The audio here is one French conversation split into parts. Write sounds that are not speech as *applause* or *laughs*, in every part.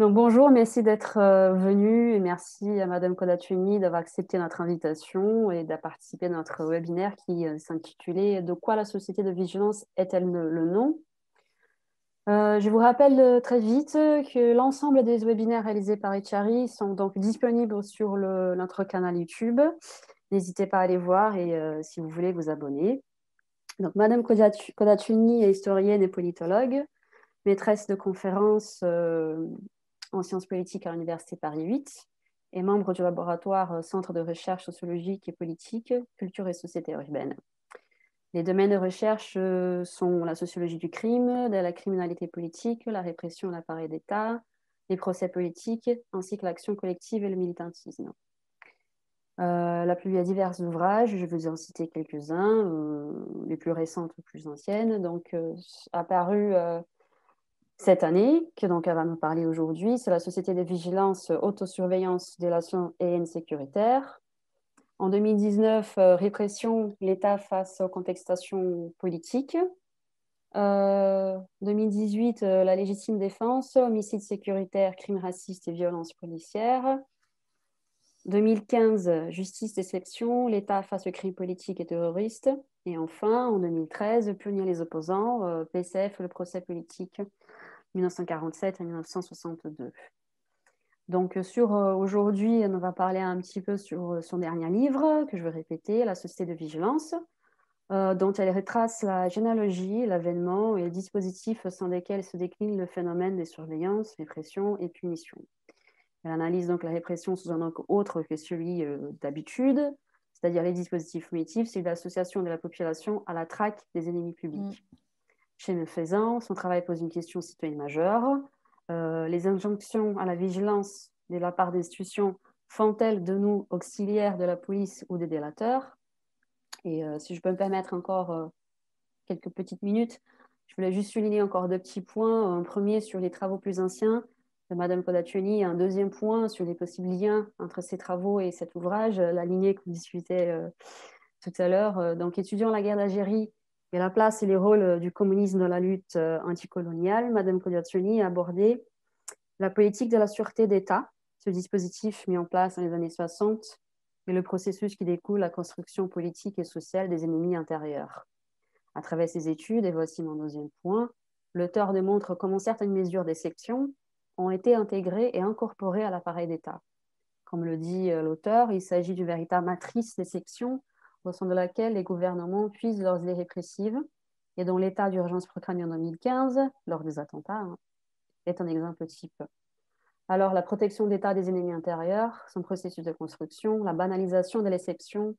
bonjour, merci d'être euh, venu et merci à Madame Kodachuni d'avoir accepté notre invitation et d'avoir participé à notre webinaire qui euh, s'intitulait De quoi la société de vigilance est-elle le nom euh, je vous rappelle très vite que l'ensemble des webinaires réalisés par Echari sont donc disponibles sur notre canal YouTube. N'hésitez pas à les voir et si vous voulez vous abonner. Donc, Madame Kodachuni est historienne et politologue, maîtresse de conférences en sciences politiques à l'Université Paris 8 et membre du laboratoire euh, Centre de recherche sociologique et politique, culture et société urbaine. Les domaines de recherche euh, sont la sociologie du crime, de la criminalité politique, la répression à l'appareil d'État, les procès politiques, ainsi que l'action collective et le militantisme. Euh, la plus a divers ouvrages, je vous en citer quelques-uns, les plus récentes ou plus anciennes, donc apparu cette année, que donc elle va nous parler aujourd'hui, c'est la Société de vigilance, euh, autosurveillance des Nations et haine sécuritaire. En 2019, euh, répression, l'État face aux contestations politiques. 2018, euh, la légitime défense, homicide sécuritaire, crime raciste et violences policières. 2015, justice déception, l'État face aux crimes politiques et terroristes. Et enfin, en 2013, punir les opposants, PCF, le procès politique 1947 à 1962. Donc euh, sur euh, aujourd'hui, on va parler un petit peu sur euh, son dernier livre que je vais répéter, La Société de Vigilance, dont elle retrace la généalogie, l'avènement et les dispositifs sans lesquels se décline le phénomène des surveillances, répression et punitions. Elle analyse donc la répression sous un angle autre que celui d'habitude, c'est-à-dire les dispositifs primitifs, c'est l'association de la population à la traque des ennemis publics. Mm mes faisant, son travail pose une question citoyenne majeure. Euh, les injonctions à la vigilance de la part d'institutions font-elles de nous auxiliaires de la police ou des délateurs Et euh, si je peux me permettre encore euh, quelques petites minutes, je voulais juste souligner encore deux petits points. Un premier sur les travaux plus anciens de Madame Codaccioni, un deuxième point sur les possibles liens entre ces travaux et cet ouvrage, la lignée qu'on discutait tout à l'heure. donc, étudiant la guerre d'Algérie la place et les rôles euh, du communisme dans la lutte euh, anticoloniale, Madame Codiazioni a abordé la politique de la sûreté d'État, ce dispositif mis en place dans les années 60 et le processus qui découle la construction politique et sociale des ennemis intérieurs. À travers ses études, et voici mon deuxième point, l'auteur démontre comment certaines mesures des sections ont été intégrées et incorporées à l'appareil d'État. Comme le dit euh, l'auteur, il s'agit du véritable matrice des sections au sein de laquelle les gouvernements puisent leurs idées répressives et dont l'état d'urgence proclamé en 2015 lors des attentats hein, est un exemple type. Alors la protection d'État des ennemis intérieurs, son processus de construction, la banalisation de l'exception,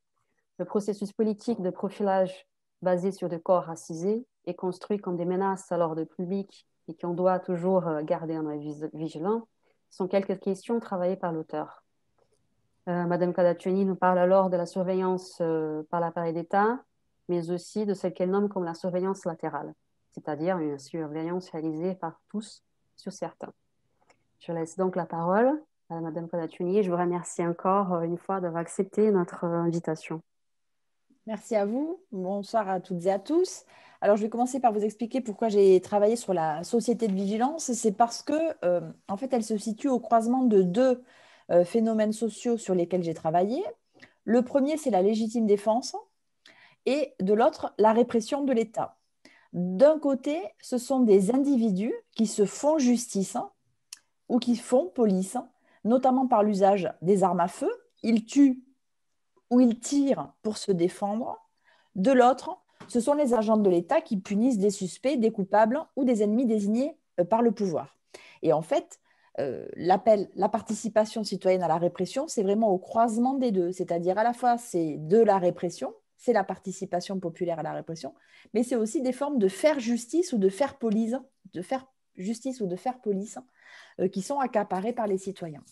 le processus politique de profilage basé sur des corps racisés et construit comme des menaces à l'ordre public et qu'on doit toujours euh, garder un œil vigilant, sont quelques questions travaillées par l'auteur. Euh, Madame Kadatuni nous parle alors de la surveillance euh, par l'appareil d'État, mais aussi de celle qu'elle nomme comme la surveillance latérale, c'est-à-dire une surveillance réalisée par tous sur certains. Je laisse donc la parole à Madame Kadatuni. je vous remercie encore euh, une fois d'avoir accepté notre invitation. Merci à vous. Bonsoir à toutes et à tous. Alors, je vais commencer par vous expliquer pourquoi j'ai travaillé sur la société de vigilance. C'est parce que, en fait, elle se situe au croisement de deux euh, phénomènes sociaux sur lesquels j'ai travaillé. Le premier, c'est la légitime défense et de l'autre, la répression de l'État. D'un côté, ce sont des individus qui se font justice hein, ou qui font police, hein, notamment par l'usage des armes à feu. Ils tuent ou ils tirent pour se défendre. De l'autre, ce sont les agents de l'État qui punissent des suspects, des coupables ou des ennemis désignés euh, par le pouvoir. Et en fait, euh, l'appel, la participation citoyenne à la répression, c'est vraiment au croisement des deux, c'est-à-dire à la fois c'est de la répression, c'est la participation populaire à la répression, mais c'est aussi des formes de faire justice ou de faire police, de faire justice ou de faire police, euh, qui sont accaparées par les citoyens.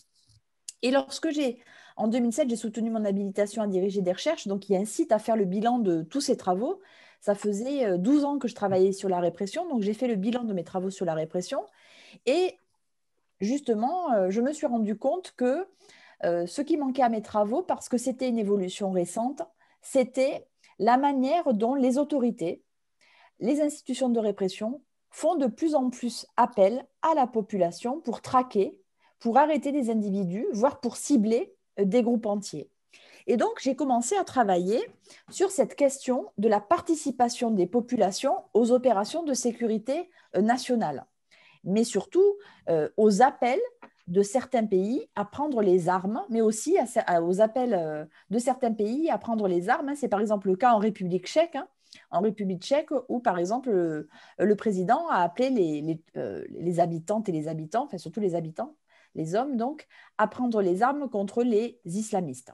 Et lorsque j'ai, en 2007, j'ai soutenu mon habilitation à diriger des recherches, donc il incite à faire le bilan de tous ces travaux. Ça faisait 12 euh, ans que je travaillais sur la répression, donc j'ai fait le bilan de mes travaux sur la répression. Et justement, euh, je me suis rendu compte que euh, ce qui manquait à mes travaux, parce que c'était une évolution récente, c'était la manière dont les autorités, les institutions de répression font de plus en plus appel à la population pour traquer, pour arrêter des individus, voire pour cibler euh, des groupes entiers. Et donc, j'ai commencé à travailler sur cette question de la participation des populations aux opérations de sécurité nationale mais surtout euh, aux appels de certains pays à prendre les armes, mais aussi aux appels euh, de certains pays à prendre les armes. Hein. C'est par exemple le cas en République tchèque. Hein. en République tchèque, où par exemple euh, le, président a appelé les, les, habitantes et les habitants, enfin surtout les habitants, les hommes donc, à prendre les armes contre les islamistes.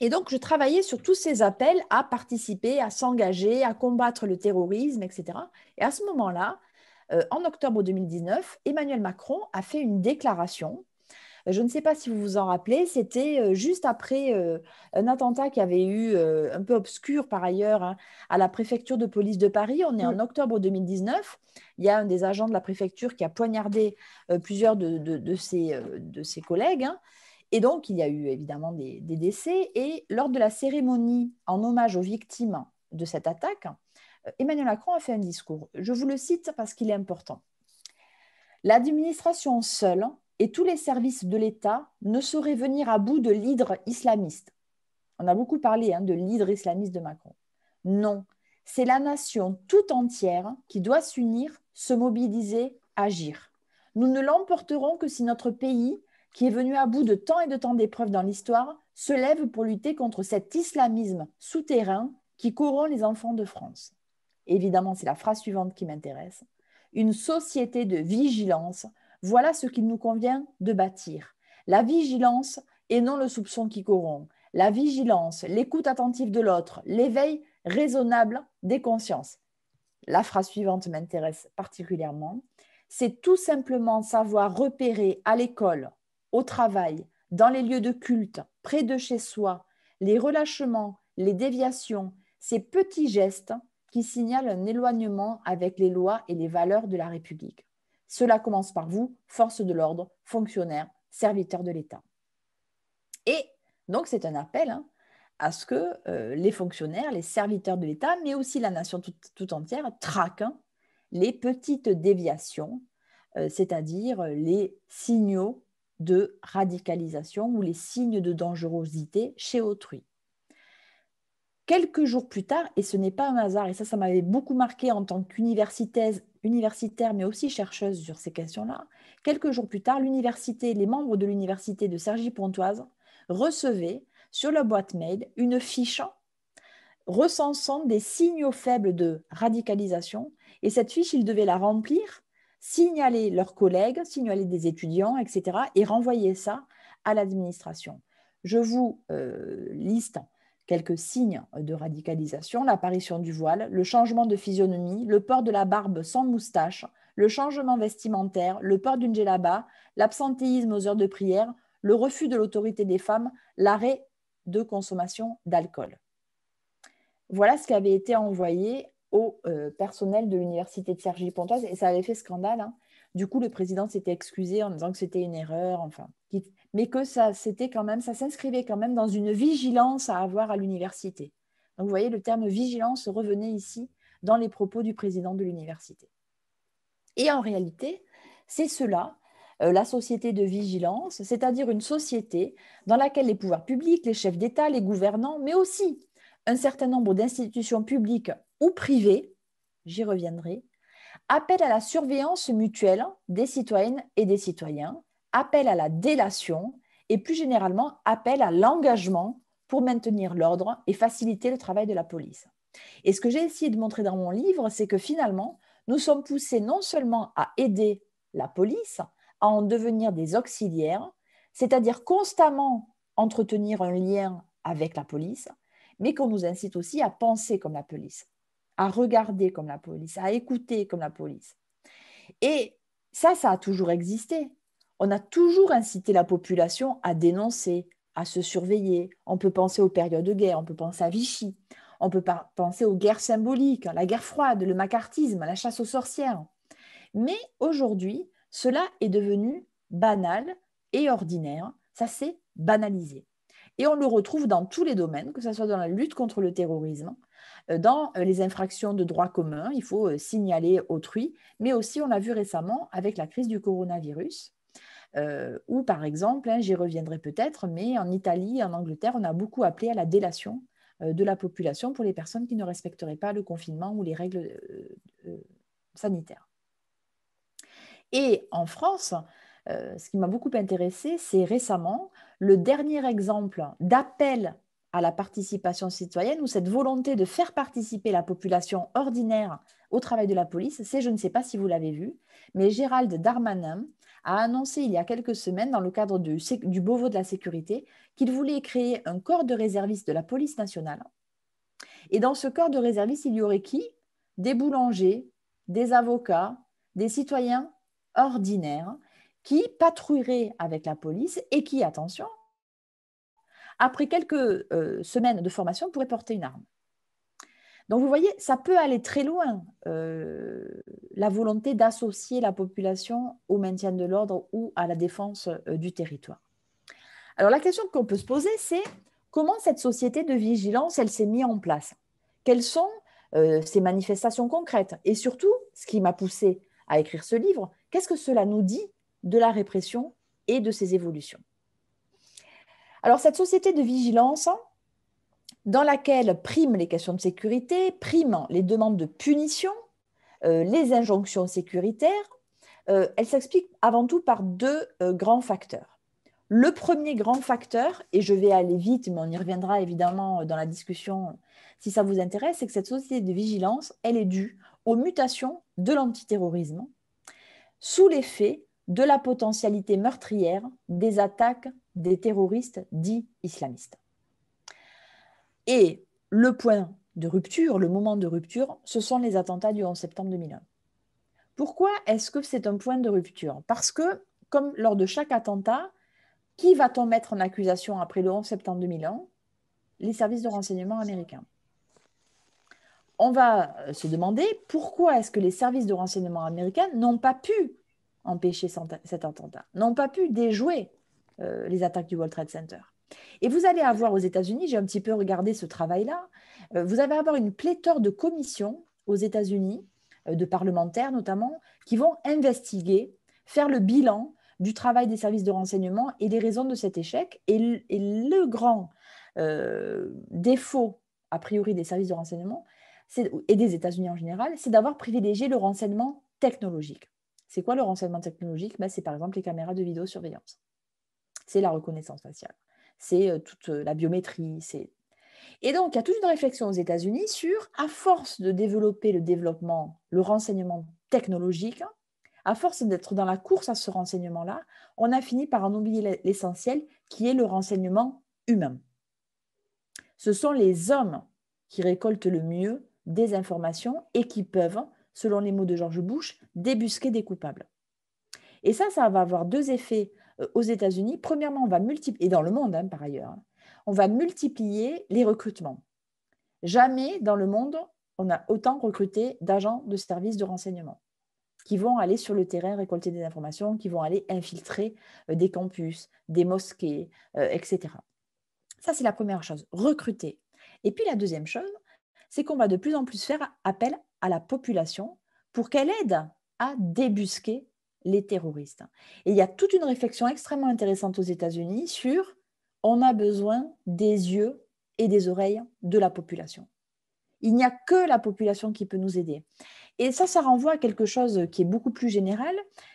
Et donc je travaillais sur tous ces appels à participer, à s'engager, à combattre le terrorisme, etc. Et à ce moment-là, euh, en octobre 2019, Emmanuel Macron a fait une déclaration. Euh, je ne sais pas si vous vous en rappelez, c'était euh, juste après un attentat qui avait eu, un peu obscur par ailleurs, hein, à la préfecture de police de Paris. On est en mm. octobre 2019. Il y a un des agents de la préfecture qui a poignardé plusieurs de, ses, collègues. Hein. Et donc, il y a eu évidemment des, décès. Et lors de la cérémonie en hommage aux victimes de cette attaque, euh, Emmanuel Macron a fait un discours. Je vous le cite parce qu'il est important. L'administration seule et tous les services de l'État ne sauraient venir à bout de l'hydre islamiste. On a beaucoup parlé hein, de l'hydre islamiste de Macron. Non, c'est la nation tout entière qui doit s'unir, se mobiliser, agir. Nous ne l'emporterons que si notre pays, qui est venu à bout de tant et de tant d'épreuves dans l'histoire, se lève pour lutter contre cet islamisme souterrain qui corrompt les enfants de France. Évidemment, c'est la phrase suivante qui m'intéresse. Une société de vigilance, voilà ce qu'il nous convient de bâtir. La vigilance et non le soupçon qui corrompt. La vigilance, l'écoute attentive de l'autre, l'éveil raisonnable des consciences. La phrase suivante m'intéresse particulièrement. C'est tout simplement savoir repérer à l'école, au travail, dans les lieux de culte, près de chez soi, les relâchements, les déviations, ces petits gestes qui signale un éloignement avec les lois et les valeurs de la République. Cela commence par vous, force de l'ordre, fonctionnaires, serviteurs de l'État. Et donc c'est un appel hein, à ce que euh, les fonctionnaires, les serviteurs de l'État, mais aussi la nation tout, entière, traquent hein, les petites déviations, euh, c'est-à-dire euh, les signaux de radicalisation ou les signes de dangerosité chez autrui quelques jours plus tard, et ce n'est pas un hasard, et ça, ça m'avait beaucoup marqué en tant qu'universitaire, mais aussi chercheuse sur ces questions-là, quelques jours plus tard, l'université, les membres de l'université de sergi pontoise recevaient sur leur boîte mail une fiche recensant des signaux faibles de radicalisation, et cette fiche, ils devaient la remplir, signaler leurs collègues, signaler des étudiants, etc., et renvoyer ça à l'administration. Je vous euh, liste quelques signes de radicalisation, l'apparition du voile, le changement de physionomie, le port de la barbe sans moustache, le changement vestimentaire, le port d'une djellaba, l'absentéisme aux heures de prière, le refus de l'autorité des femmes, l'arrêt de consommation d'alcool. Voilà ce qui avait été envoyé au euh, personnel de l'université de Sergi pontoise et ça avait fait scandale. Hein. Du coup, le président s'était excusé en disant que c'était une erreur, enfin, mais que ça, c'était quand même, ça s'inscrivait quand même dans une vigilance à avoir à l'université. Donc vous voyez, le terme vigilance revenait ici dans les propos du président de l'université. Et en réalité, c'est cela, euh, la société de vigilance, c'est-à-dire une société dans laquelle les pouvoirs publics, les chefs d'État, les gouvernants, mais aussi un certain nombre d'institutions publiques ou privées, j'y reviendrai, appellent à la surveillance mutuelle des citoyennes et des citoyens, appel à la délation et plus généralement appel à l'engagement pour maintenir l'ordre et faciliter le travail de la police. Et ce que j'ai essayé de montrer dans mon livre, c'est que finalement, nous sommes poussés non seulement à aider la police, à en devenir des auxiliaires, c'est-à-dire constamment entretenir un lien avec la police, mais qu'on nous incite aussi à penser comme la police, à regarder comme la police, à écouter comme la police. Et ça, ça a toujours existé on a toujours incité la population à dénoncer, à se surveiller. On peut penser aux périodes de guerre, on peut penser à Vichy, on peut penser aux guerres symboliques, la guerre froide, le macartisme, la chasse aux sorcières. Mais aujourd'hui, cela est devenu banal et ordinaire. Ça s'est banalisé. Et on le retrouve dans tous les domaines, que ce soit dans la lutte contre le terrorisme, euh, dans euh, les infractions de droit commun, il faut euh, signaler autrui, mais aussi on l'a vu récemment avec la crise du coronavirus, euh, ou par exemple, hein, j'y reviendrai peut-être, mais en Italie, en Angleterre, on a beaucoup appelé à la délation euh, de la population pour les personnes qui ne respecteraient pas le confinement ou les règles euh, sanitaires. Et en France, ce qui m'a beaucoup intéressé, c'est récemment le dernier exemple d'appel à la participation citoyenne ou cette volonté de faire participer la population ordinaire au travail de la police, c'est, je ne sais pas si vous l'avez vu, mais Gérald Darmanin a annoncé il y a quelques semaines, dans le cadre du, Beauvau de la sécurité, qu'il voulait créer un corps de réservistes de la police nationale. Et dans ce corps de réservistes, il y aurait qui Des boulangers, des avocats, des citoyens ordinaires qui patrouilleraient avec la police et qui, attention, après quelques euh, semaines de formation, pourraient porter une arme. Donc vous voyez, ça peut aller très loin, euh, la volonté d'associer la population au maintien de l'ordre ou à la défense euh, du territoire. Alors la question qu'on peut se poser, c'est comment cette société de vigilance, elle s'est mise en place Quelles sont ses euh, ces manifestations concrètes Et surtout, ce qui m'a poussé à écrire ce livre, qu'est-ce que cela nous dit de la répression et de ses évolutions Alors cette société de vigilance, dans laquelle priment les questions de sécurité, priment les demandes de punition, euh, les injonctions sécuritaires, euh, elle s'explique avant tout par deux euh, grands facteurs. Le premier grand facteur, et je vais aller vite, mais on y reviendra évidemment dans la discussion si ça vous intéresse, c'est que cette société de vigilance, elle est due aux mutations de l'antiterrorisme sous l'effet de la potentialité meurtrière des attaques des terroristes dits islamistes. Et le point de rupture, le moment de rupture, ce sont les attentats du 11 septembre 2001. Pourquoi est-ce que c'est un point de rupture Parce que, comme lors de chaque attentat, qui va-t-on mettre en accusation après le 11 septembre 2001 Les services de renseignement américains. On va euh, se demander pourquoi est-ce que les services de renseignement américains n'ont pas pu empêcher cet attentat, n'ont pas pu déjouer euh, les attaques du World Trade Center. Et vous allez avoir aux États-Unis, j'ai un petit peu regardé ce travail-là, euh, vous allez avoir une pléthore de commissions aux États-Unis, euh, de parlementaires notamment, qui vont investiguer, faire le bilan du travail des services de renseignement et des raisons de cet échec. Et, le grand euh, défaut, a priori, des services de renseignement et des États-Unis en général, c'est d'avoir privilégié le renseignement technologique. C'est quoi le renseignement technologique ben, C'est par exemple les caméras de vidéosurveillance. C'est la reconnaissance faciale c'est euh, toute euh, la biométrie. Et donc, il y a toute une réflexion aux États-Unis sur, à force de développer le développement, le renseignement technologique, à force d'être dans la course à ce renseignement-là, on a fini par en oublier l'essentiel, qui est le renseignement humain. Ce sont les hommes qui récoltent le mieux des informations et qui peuvent, selon les mots de George Bush, débusquer des coupables. Et ça, ça va avoir deux effets euh, aux États-Unis, premièrement, on va multiplier, et dans le monde hein, par ailleurs, on va multiplier les recrutements. Jamais dans le monde, on a autant recruté d'agents de services de renseignement qui vont aller sur le terrain récolter des informations, qui vont aller infiltrer euh, des campus, des mosquées, euh, etc. Ça, c'est la première chose, recruter. Et puis la deuxième chose, c'est qu'on va de plus en plus faire appel à la population pour qu'elle aide à débusquer les terroristes. Et il y a toute une réflexion extrêmement intéressante aux États-Unis sur on a besoin des yeux et des oreilles de la population. Il n'y a que la population qui peut nous aider. Et ça, ça renvoie à quelque chose qui est beaucoup plus général,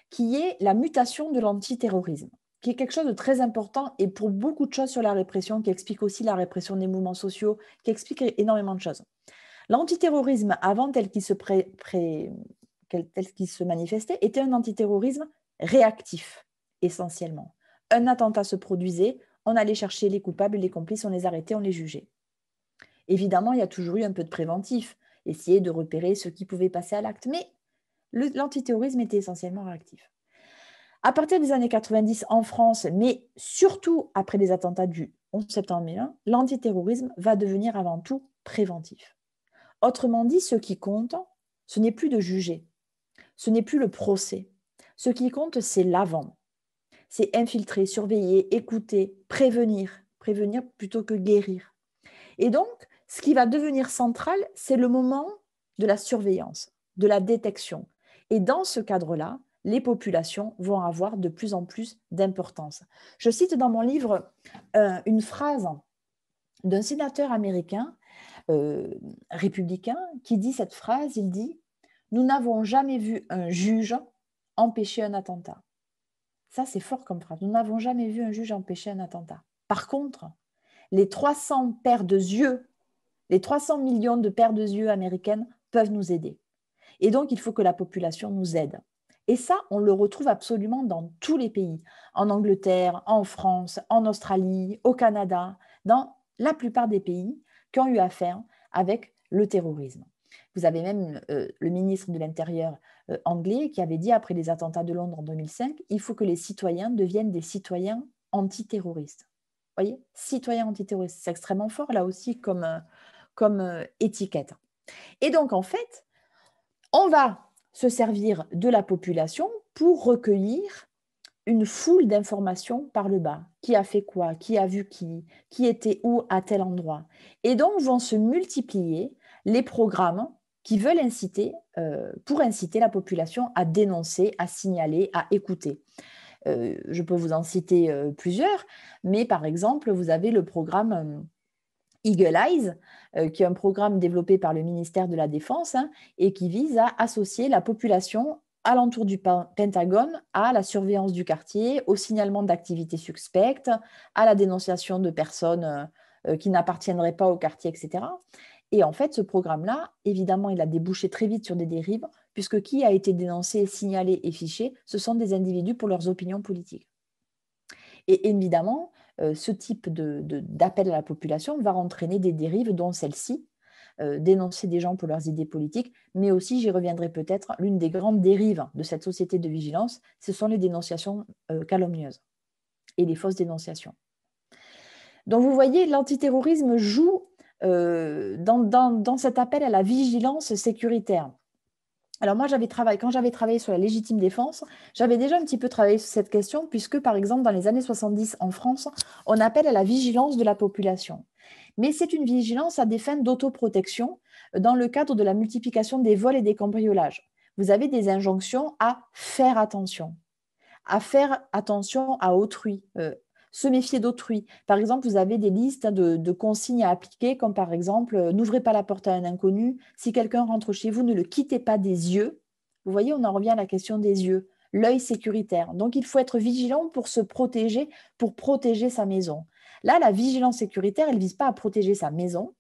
qui est la mutation de l'antiterrorisme, qui est quelque chose de très important et pour beaucoup de choses sur la répression, qui explique aussi la répression des mouvements sociaux, qui explique énormément de choses. L'antiterrorisme, avant tel qu'il se pré tel qu'il se manifestait, était un antiterrorisme réactif, essentiellement. Un attentat se produisait, on allait chercher les coupables, les complices, on les arrêtait, on les jugeait. Évidemment, il y a toujours eu un peu de préventif, essayer de repérer ce qui pouvait passer à l'acte, mais l'antiterrorisme était essentiellement réactif. À partir des années 90 en France, mais surtout après les attentats du 11 septembre 2001, l'antiterrorisme va devenir avant tout préventif. Autrement dit, ce qui compte, ce n'est plus de juger, ce n'est plus le procès. Ce qui compte, c'est l'avant. C'est infiltrer, surveiller, écouter, prévenir. Prévenir plutôt que guérir. Et donc, ce qui va devenir central, c'est le moment de la surveillance, de la détection. Et dans ce cadre-là, les populations vont avoir de plus en plus d'importance. Je cite dans mon livre euh, une phrase d'un sénateur américain euh, républicain qui dit cette phrase, il dit nous n'avons jamais vu un juge empêcher un attentat. Ça, c'est fort comme phrase. Nous n'avons jamais vu un juge empêcher un attentat. Par contre, les 300 paires de yeux, les 300 millions de paires de yeux américaines peuvent nous aider. Et donc, il faut que la population nous aide. Et ça, on le retrouve absolument dans tous les pays, en Angleterre, en France, en Australie, au Canada, dans la plupart des pays qui ont eu affaire avec le terrorisme. Vous avez même euh, le ministre de l'Intérieur euh, anglais qui avait dit, après les attentats de Londres en 2005, il faut que les citoyens deviennent des citoyens antiterroristes. Vous voyez Citoyens antiterroristes, c'est extrêmement fort là aussi comme, euh, comme étiquette. Et donc, en fait, on va se servir de la population pour recueillir une foule d'informations par le bas. Qui a fait quoi Qui a vu qui Qui était où à tel endroit Et donc vont se multiplier les programmes qui veulent inciter, euh, pour inciter la population à dénoncer, à signaler, à écouter. Euh, je peux vous en citer euh, plusieurs, mais par exemple, vous avez le programme Eagle Eyes, qui est un programme développé par le ministère de la Défense hein, et qui vise à associer la population alentour du Pentagone à la surveillance du quartier, au signalement d'activités suspectes, à la dénonciation de personnes qui n'appartiendraient pas au quartier, etc. Et en fait, ce programme-là, évidemment, il a débouché très vite sur des dérives, puisque qui a été dénoncé, signalé et fiché, ce sont des individus pour leurs opinions politiques. Et évidemment, euh, ce type d'appel de, à la population va entraîner des dérives, dont celle-ci, euh, dénoncer des gens pour leurs idées politiques, mais aussi, j'y reviendrai peut-être, l'une des grandes dérives de cette société de vigilance, ce sont les dénonciations euh, calomnieuses et les fausses dénonciations. Donc vous voyez, l'antiterrorisme joue euh, dans, cet appel à la vigilance sécuritaire. Alors moi, j'avais travaillé, quand j'avais travaillé sur la légitime défense, j'avais déjà un petit peu travaillé sur cette question, puisque par exemple, dans les années 70 en France, on appelle à la vigilance de la population. Mais c'est une vigilance à des fins d'autoprotection dans le cadre de la multiplication des vols et des cambriolages. Vous avez des injonctions à faire attention à faire attention à autrui, euh, se méfier d'autrui. Par exemple, vous avez des listes hein, de, consignes à appliquer, comme par exemple, euh, n'ouvrez pas la porte à un inconnu. Si quelqu'un rentre chez vous, ne le quittez pas des yeux. Vous voyez, on en revient à la question des yeux, l'œil sécuritaire. Donc, il faut être vigilant pour se protéger, pour protéger sa maison. Là, la vigilance sécuritaire, elle ne vise pas à protéger sa maison,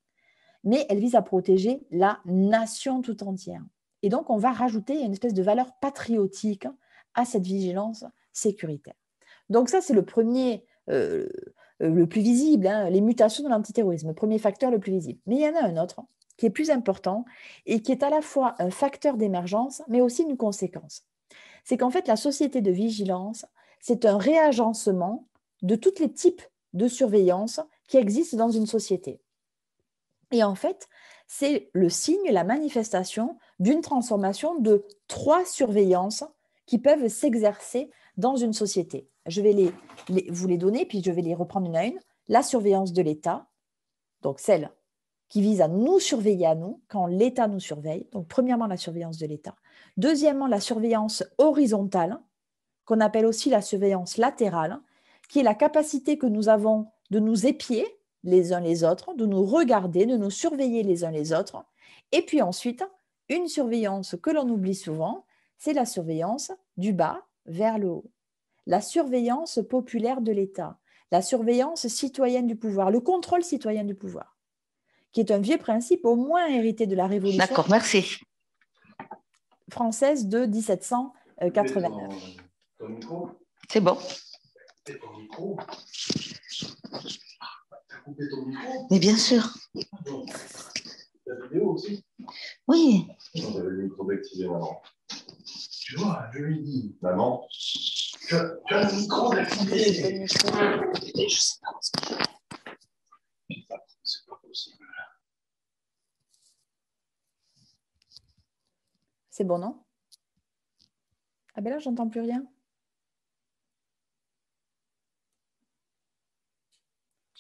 mais elle vise à protéger la nation tout entière. Et donc, on va rajouter une espèce de valeur patriotique hein, à cette vigilance sécuritaire. Donc ça, c'est le premier euh, euh, le plus visible, hein, les mutations de l'antiterrorisme, premier facteur le plus visible. Mais il y en a un autre qui est plus important et qui est à la fois un facteur d'émergence, mais aussi une conséquence. C'est qu'en fait, la société de vigilance, c'est un réagencement de tous les types de surveillance qui existent dans une société. Et en fait, c'est le signe, la manifestation d'une transformation de trois surveillances qui peuvent s'exercer dans une société. Je vais vous les donner, puis je vais les reprendre une à une. La surveillance de l'État, donc celle qui vise à nous surveiller à nous quand l'État nous surveille. Donc, premièrement, la surveillance de l'État. Deuxièmement, la surveillance horizontale, qu'on appelle aussi la surveillance latérale, qui est la capacité que nous avons de nous épier les uns les autres, de nous regarder, de nous surveiller les uns les autres. Et puis ensuite, une surveillance que l'on oublie souvent, c'est la surveillance du bas vers le haut la surveillance populaire de l'État, la surveillance citoyenne du pouvoir, le contrôle citoyen du pouvoir, qui est un vieux principe au moins hérité de la Révolution merci. française de 1789. C'est bon. Mais bien sûr. Oui. Tu vois, je lui dis, c'est C'est bon, non Ah ben là, j'entends plus rien.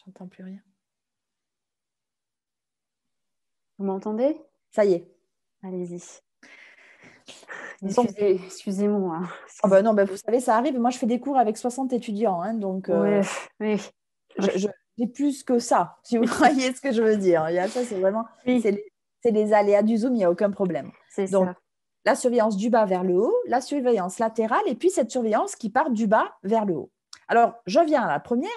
J'entends plus rien. Vous m'entendez Ça y est. Allez-y. Excusez, moi hein. ah bah non, bah, vous savez, ça arrive. Moi, je fais des cours avec 60 étudiants. Hein, donc, euh, j'ai plus que ça, si vous *laughs* croyez ce que je veux dire. Il ça, c'est vraiment. C'est les, aléas du Zoom, il n'y a aucun problème. Donc, la surveillance du bas vers le haut, la surveillance latérale, et puis cette surveillance qui part du bas vers le haut. Alors, je viens à la première.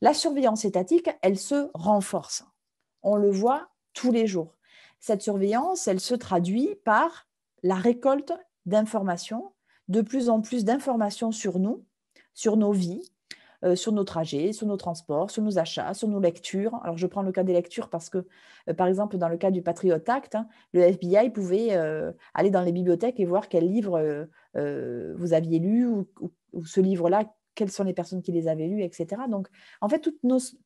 La surveillance étatique, elle se renforce. On le voit tous les jours. Cette surveillance, elle se traduit par la récolte d'informations, de plus en plus d'informations sur nous, sur nos vies, euh, sur nos trajets, sur nos transports, sur nos achats, sur nos lectures. Alors, je prends le cas des lectures parce que, euh, par exemple, dans le cas du Patriot Act, hein, le FBI pouvait euh, aller dans les bibliothèques et voir quel livre vous aviez lu ou, ce livre-là, quelles sont les personnes qui les avaient lus, etc. Donc, en fait,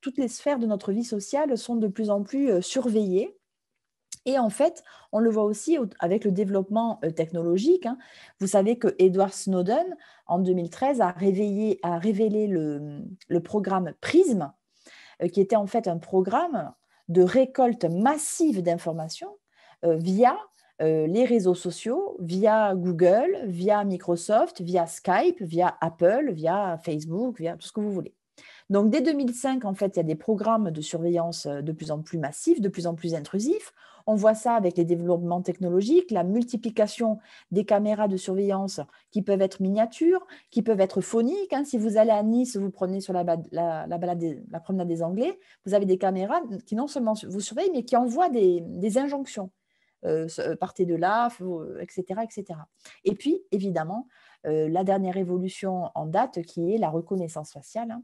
toutes les sphères de notre vie sociale sont de plus en plus surveillées et en fait, on le voit aussi avec le développement euh, technologique. Hein. Vous savez que Edward Snowden, en 2013, a, réveillé, révélé le, le, programme PRISM, euh, qui était en fait un programme de récolte massive d'informations euh, via les réseaux sociaux, via Google, via Microsoft, via Skype, via Apple, via Facebook, via tout ce que vous voulez. Donc dès 2005, en fait, il y a des programmes de surveillance de plus en plus massifs, de plus en plus intrusifs, on voit ça avec les développements technologiques, la multiplication des caméras de surveillance qui peuvent être miniatures, qui peuvent être phoniques. Hein. Si vous allez à Nice, vous prenez sur la, balade la, promenade des Anglais, vous avez des caméras qui non seulement vous surveillent, mais qui envoient des, injonctions. Euh, euh, partez de là, etc., euh, etc. Et puis, évidemment, la dernière évolution en date qui est la reconnaissance faciale. Hein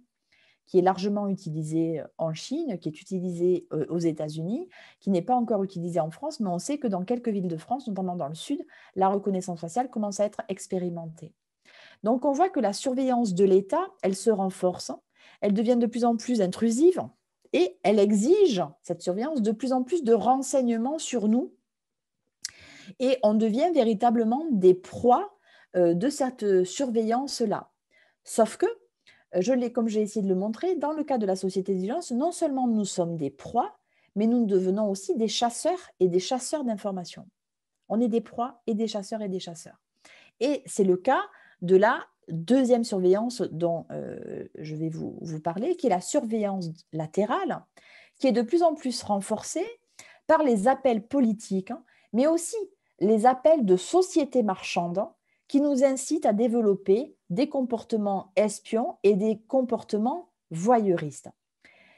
qui est largement utilisé euh, en Chine, qui est utilisé euh, aux États-Unis, qui n'est pas encore utilisé en France, mais on sait que dans quelques villes de France, notamment dans le sud, la reconnaissance faciale commence à être expérimentée. Donc on voit que la surveillance de l'État, elle se renforce, elle devient de plus en plus intrusive et elle exige, cette surveillance, de plus en plus de renseignements sur nous. Et on devient véritablement des proies euh, de cette surveillance-là. Sauf que euh, je l'ai, comme j'ai essayé de le montrer, dans le cas de la société d'urgence, non seulement nous sommes des proies, mais nous devenons aussi des chasseurs et des chasseurs d'informations. On est des proies et des chasseurs et des chasseurs. Et c'est le cas de la deuxième surveillance dont euh, je vais vous, parler, qui est la surveillance latérale, qui est de plus en plus renforcée par les appels politiques, hein, mais aussi les appels de sociétés marchandes hein, qui nous incitent à développer des comportements espions et des comportements voyeuristes.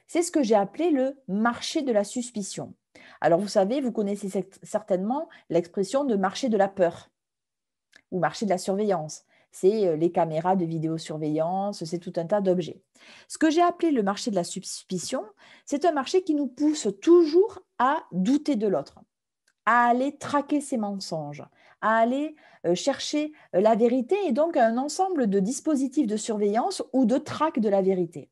C'est ce que j'ai appelé le marché de la suspicion. Alors vous savez, vous connaissez certainement l'expression de marché de la peur ou marché de la surveillance. C'est euh, les caméras de vidéosurveillance, c'est tout un tas d'objets. Ce que j'ai appelé le marché de la suspicion, c'est un marché qui nous pousse toujours à douter de l'autre, à aller traquer ses mensonges, à aller euh, chercher euh, la vérité et donc un ensemble de dispositifs de surveillance ou de traque de la vérité.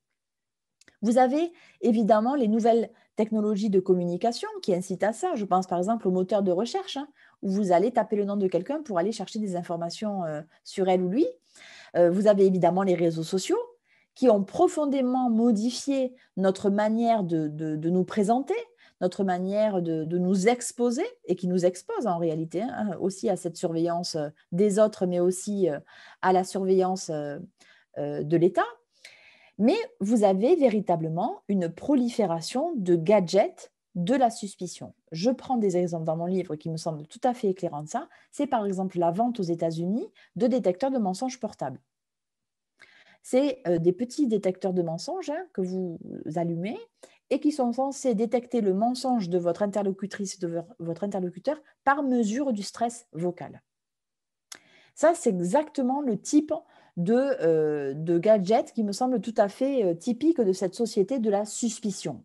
Vous avez évidemment les nouvelles technologies de communication qui incitent à ça. Je pense par exemple au moteur de recherche, hein, où vous allez taper le nom de quelqu'un pour aller chercher des informations euh, sur elle ou lui. vous avez évidemment les réseaux sociaux qui ont profondément modifié notre manière de nous présenter, notre manière de, nous exposer et qui nous expose en réalité hein, aussi à cette surveillance euh, des autres, mais aussi euh, à la surveillance euh, de l'État. Mais vous avez véritablement une prolifération de gadgets de la suspicion. Je prends des exemples dans mon livre qui me semblent tout à fait éclairants de ça. C'est par exemple la vente aux États-Unis de détecteurs de mensonges portables. C'est des petits détecteurs de mensonges hein, que vous allumez et qui sont censés détecter le mensonge de votre interlocutrice, de votre interlocuteur, par mesure du stress vocal. Ça, c'est exactement le type de, euh, gadget qui me semble tout à fait euh, typique de cette société de la suspicion.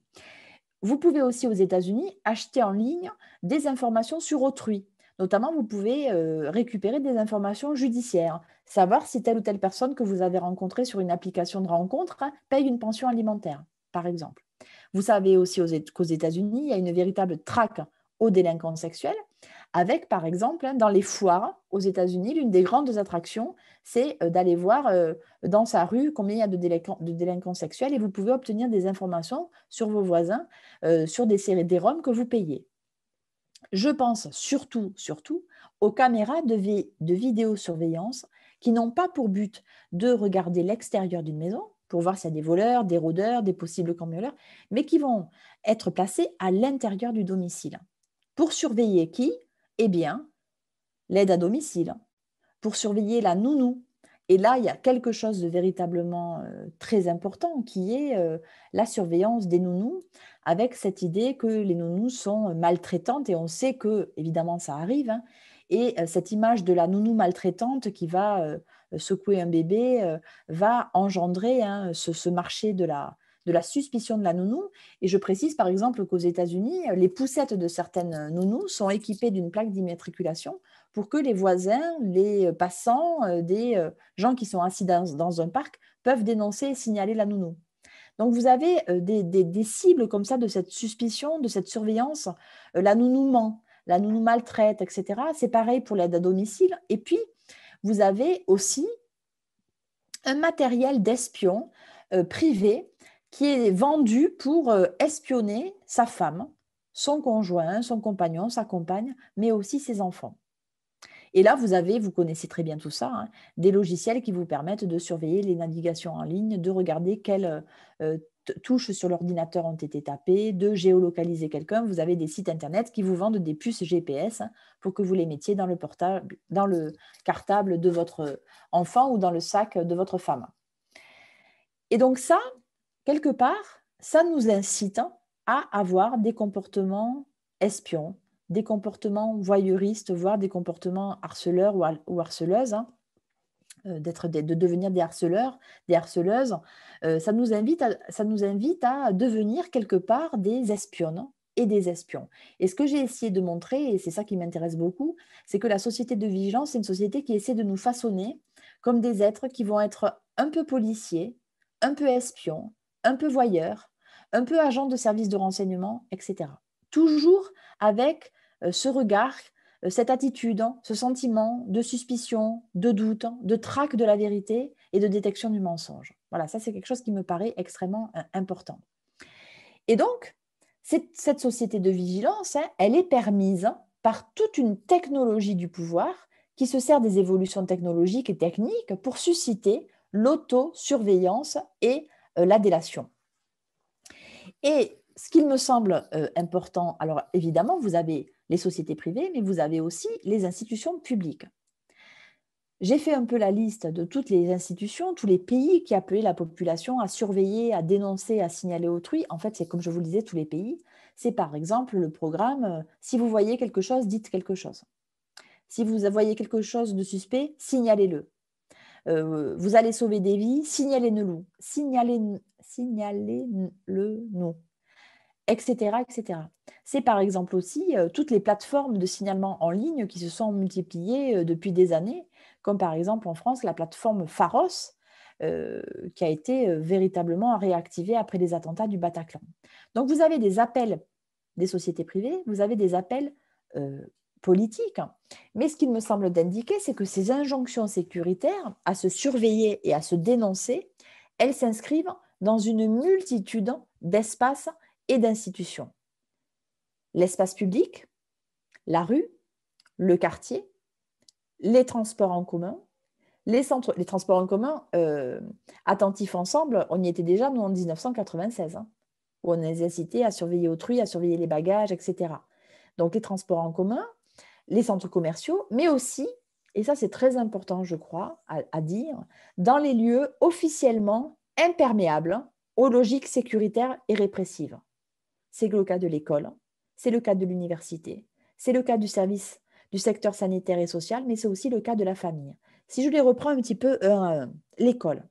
Vous pouvez aussi aux États-Unis acheter en ligne des informations sur autrui. Notamment, vous pouvez euh, récupérer des informations judiciaires, savoir si telle ou telle personne que vous avez rencontrée sur une application de rencontre paye une pension alimentaire, par exemple. Vous savez aussi qu'aux États-Unis, il y a une véritable traque aux délinquants sexuels, avec par exemple hein, dans les foires aux États-Unis, l'une des grandes attractions, c'est euh, d'aller voir euh, dans sa rue combien il y a de délinquants, sexuels et vous pouvez obtenir des informations sur vos voisins, euh, sur des séries des roms que vous payez. Je pense surtout, surtout aux caméras de vidéosurveillance qui n'ont pas pour but de regarder l'extérieur d'une maison, pour voir s'il y a des voleurs, des rôdeurs, des possibles cambrioleurs, mais qui vont être placés à l'intérieur du domicile. Pour surveiller qui Eh bien, l'aide à domicile. Pour surveiller la nounou. Et là, il y a quelque chose de véritablement euh, très important qui est euh, la surveillance des nounous, avec cette idée que les nounous sont maltraitantes, et on sait que, évidemment, ça arrive, hein. et euh, cette image de la nounou maltraitante qui va euh, secouer un bébé euh, va engendrer hein, ce, marché de la, de la suspicion de la nounou. Et je précise par exemple qu'aux États-Unis, euh, les poussettes de certaines nounous sont équipées d'une plaque d'immatriculation pour que les voisins, les passants, des gens qui sont assis dans, un parc peuvent dénoncer et signaler la nounou. Donc vous avez des, des, cibles comme ça de cette suspicion, de cette surveillance. La nounou ment, la nounou maltraite, etc. C'est pareil pour l'aide à domicile. Et puis, vous avez aussi un matériel d'espion euh, privé qui est vendu pour euh, espionner sa femme, son conjoint, son compagnon, sa compagne, mais aussi ses enfants. Et là, vous avez, vous connaissez très bien tout ça, hein, des logiciels qui vous permettent de surveiller les navigations en ligne, de regarder quel euh, touches sur l'ordinateur ont été tapées, de géolocaliser quelqu'un, vous avez des sites internet qui vous vendent des puces GPS hein, pour que vous les mettiez dans le, portable, dans le cartable de votre enfant ou dans le sac de votre femme. Et donc ça, quelque part, ça nous incite hein, à avoir des comportements espions, des comportements voyeuristes, voire des comportements harceleurs ou harceleuses. Hein. Euh, d'être de devenir des harceleurs, des harceleuses, euh, ça nous invite ça nous invite à devenir quelque part des espionnes et des espions. Et ce que j'ai essayé de montrer, et c'est ça qui m'intéresse beaucoup, c'est que la société de vigilance, c'est une société qui essaie de nous façonner comme des êtres qui vont être un peu policiers, un peu espions, un peu voyeurs, un peu agents de services de renseignement, etc. Toujours avec euh, ce regard euh, cette attitude, hein, ce sentiment de suspicion, de doute, hein, de traque de la vérité et de détection du mensonge. Voilà, ça c'est quelque chose qui me paraît extrêmement euh, important. Et donc, cette société de vigilance, hein, elle est permise par toute une technologie du pouvoir qui se sert des évolutions technologiques et techniques pour susciter l'auto-surveillance et euh, la délation. Et ce qu'il me semble important, alors évidemment, vous avez les sociétés privées, mais vous avez aussi les institutions publiques. J'ai fait un peu la liste de toutes les institutions, tous les pays qui appelaient la population à surveiller, à dénoncer, à signaler autrui. En fait, c'est comme je vous le disais, tous les pays. C'est par exemple le programme euh, Si vous voyez quelque chose, dites quelque chose. Si vous voyez quelque chose de suspect, signalez-le. Euh, vous allez sauver des vies, signalez-le nous. Signalez, signalez-le nous etc. etc. C'est par exemple aussi euh, toutes les plateformes de signalement en ligne qui se sont multipliées euh, depuis des années, comme par exemple en France la plateforme Pharos, euh, qui a été véritablement réactivée après les attentats du Bataclan. Donc vous avez des appels des sociétés privées, vous avez des appels politiques, mais ce qu'il me semble d'indiquer, c'est que ces injonctions sécuritaires à se surveiller et à se dénoncer, elles s'inscrivent dans une multitude d'espaces et d'institutions. L'espace public, la rue, le quartier, les transports en commun, les, transports en commun euh, attentifs ensemble, on y était déjà, nous, en 1996, hein, où on les incitait à surveiller autrui, à surveiller les bagages, etc. Donc les transports en commun, les centres commerciaux, mais aussi, et ça c'est très important, je crois, à dire, dans les lieux officiellement imperméables aux logiques sécuritaires et répressives. C'est le cas de l'école, c'est le cas de l'université, c'est le cas du service du secteur sanitaire et social, mais c'est aussi le cas de la famille. Si je les reprends un petit peu, euh, l'école.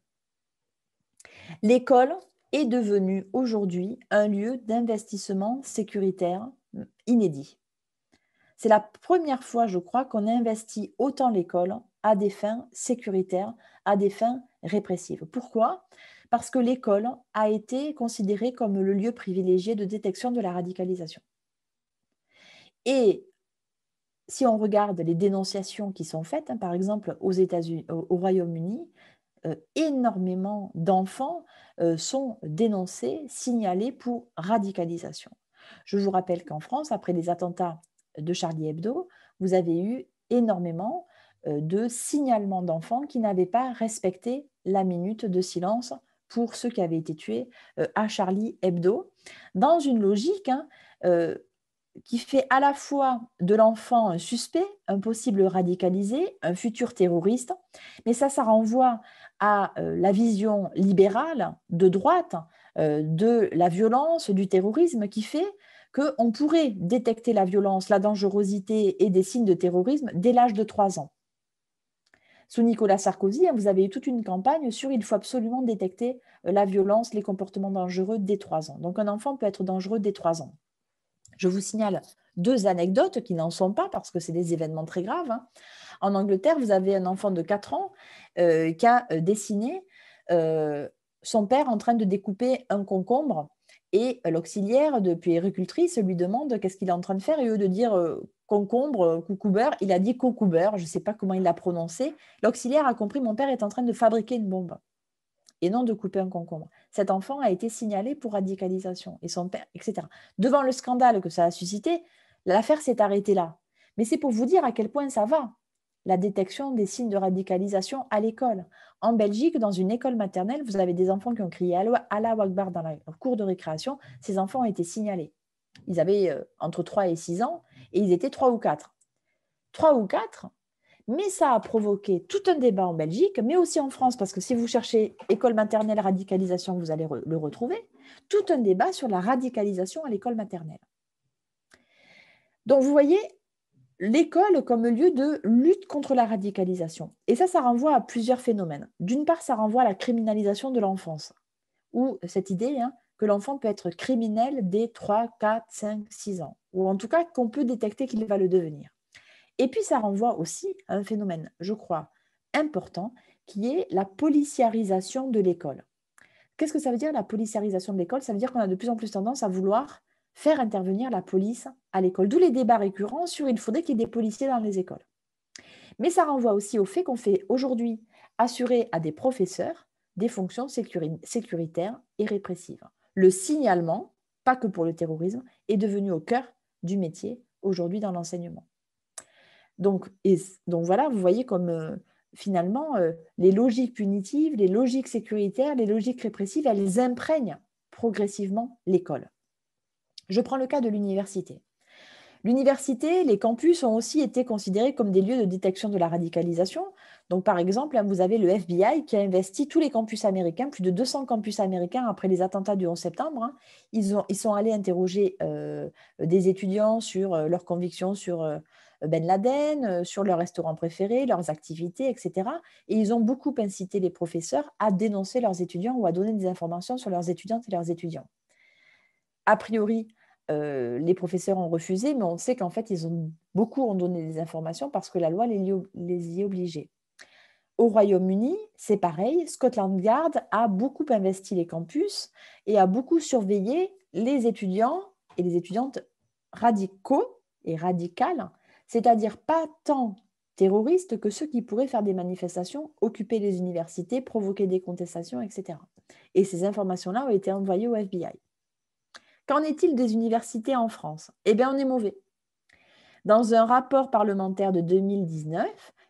L'école est devenue aujourd'hui un lieu d'investissement sécuritaire inédit. C'est la première fois, je crois, qu'on investit autant l'école à des fins sécuritaires, à des fins répressives. Pourquoi parce que l'école a été considérée comme le lieu privilégié de détection de la radicalisation. Et si on regarde les dénonciations qui sont faites, hein, par exemple aux états au, Royaume-Uni, euh, énormément d'enfants euh, sont dénoncés, signalés pour radicalisation. Je vous rappelle qu'en France, après les attentats de Charlie Hebdo, vous avez eu énormément euh, de signalements d'enfants qui n'avaient pas respecté la minute de silence pour ceux qui avaient été tués euh, à Charlie Hebdo, dans une logique hein, euh, qui fait à la fois de l'enfant un suspect, un possible radicalisé, un futur terroriste, mais ça, ça renvoie à euh, la vision libérale de droite de la violence, du terrorisme, qui fait qu'on pourrait détecter la violence, la dangerosité et des signes de terrorisme dès l'âge de 3 ans. Sous Nicolas Sarkozy, hein, vous avez eu toute une campagne sur il faut absolument détecter euh, la violence, les comportements dangereux dès 3 ans. Donc un enfant peut être dangereux dès 3 ans. Je vous signale deux anecdotes qui n'en sont pas parce que c'est des événements très graves. Hein. En Angleterre, vous avez un enfant de 4 ans euh, qui a euh, dessiné son père en train de découper un concombre et l'auxiliaire de puéricultrice lui demande qu'est-ce qu'il est en train de faire et eux de dire concombre, euh, cucumber, il a dit cucumber, je ne sais pas comment il l'a prononcé. L'auxiliaire a compris mon père est en train de fabriquer une bombe et non de couper un concombre. Cet enfant a été signalé pour radicalisation et son père, etc. Devant le scandale que ça a suscité, l'affaire s'est arrêtée là. Mais c'est pour vous dire à quel point ça va, la détection des signes de radicalisation à l'école. En Belgique, dans une école maternelle, vous avez des enfants qui ont crié à la Akbar dans la cour de récréation. Ces enfants ont été signalés ils avaient euh, entre 3 et 6 ans, et ils étaient 3 ou 4. 3 ou 4, mais ça a provoqué tout un débat en Belgique, mais aussi en France, parce que si vous cherchez école maternelle radicalisation, vous allez le retrouver, tout un débat sur la radicalisation à l'école maternelle. Donc vous voyez l'école comme lieu de lutte contre la radicalisation. Et ça, ça renvoie à plusieurs phénomènes. D'une part, ça renvoie à la criminalisation de l'enfance, ou cette idée hein, que l'enfant peut être criminel dès 3, 4, 5, 6 ans, ou en tout cas qu'on peut détecter qu'il va le devenir. Et puis ça renvoie aussi à un phénomène, je crois, important, qui est la policiarisation de l'école. Qu'est-ce que ça veut dire la policiarisation de l'école Ça veut dire qu'on a de plus en plus tendance à vouloir faire intervenir la police à l'école, d'où les débats récurrents sur il faudrait qu'il y ait des policiers dans les écoles. Mais ça renvoie aussi au fait qu'on fait aujourd'hui assurer à des professeurs des fonctions sécuritaires et répressives le signalement, pas que pour le terrorisme, est devenu au cœur du métier aujourd'hui dans l'enseignement. Donc, donc voilà, vous voyez comme euh, finalement euh, les logiques punitives, les logiques sécuritaires, les logiques répressives, elles imprègnent progressivement l'école. Je prends le cas de l'université. L'université, les campus ont aussi été considérés comme des lieux de détection de la radicalisation. Donc, par exemple, vous avez le FBI qui a investi tous les campus américains, plus de 200 campus américains après les attentats du 11 septembre. Hein. Ils, ont, ils sont allés interroger euh, des étudiants sur euh, leurs convictions sur euh, Ben Laden, sur leur restaurant préféré, leurs activités, etc. Et ils ont beaucoup incité les professeurs à dénoncer leurs étudiants ou à donner des informations sur leurs étudiantes et leurs étudiants. A priori, euh, les professeurs ont refusé, mais on sait qu'en fait, ils ont beaucoup ont donné des informations parce que la loi les, les y obligeait. Au Royaume-Uni, c'est pareil. Scotland Yard a beaucoup investi les campus et a beaucoup surveillé les étudiants et les étudiantes radicaux et radicales, c'est-à-dire pas tant terroristes que ceux qui pourraient faire des manifestations, occuper les universités, provoquer des contestations, etc. Et ces informations-là ont été envoyées au FBI. Qu'en est-il des universités en France Eh bien, on est mauvais. Dans un rapport parlementaire de 2019,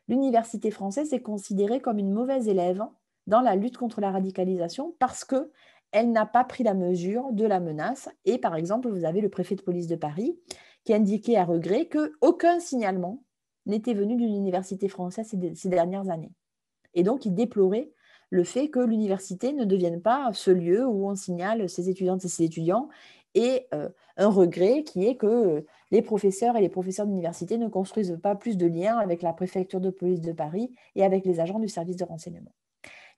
l'université française est considérée comme une mauvaise élève dans la lutte contre la radicalisation parce que elle n'a pas pris la mesure de la menace. Et par exemple, vous avez le préfet de police de Paris qui a indiqué à regret qu'aucun signalement n'était venu d'une université française ces dernières années. Et donc, il déplorait le fait que l'université ne devienne pas ce lieu où on signale ses étudiantes et ses étudiants et euh, un regret qui est que euh, les professeurs et les professeurs d'université ne construisent pas plus de liens avec la préfecture de police de Paris et avec les agents du service de renseignement.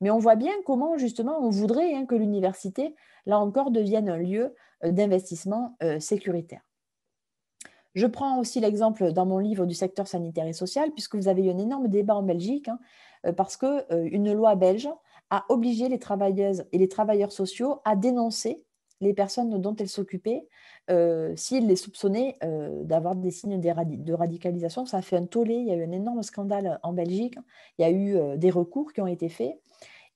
Mais on voit bien comment justement on voudrait hein, que l'université, là encore, devienne un lieu euh, d'investissement sécuritaire. Je prends aussi l'exemple dans mon livre du secteur sanitaire et social, puisque vous avez eu un énorme débat en Belgique, hein, parce qu'une loi belge a obligé les travailleuses et les travailleurs sociaux à dénoncer les personnes dont elles s'occupaient, euh, s'ils les soupçonnaient euh, d'avoir des signes de radicalisation. Ça a fait un tollé, il y a eu un énorme scandale en Belgique, il y a eu euh, des recours qui ont été faits,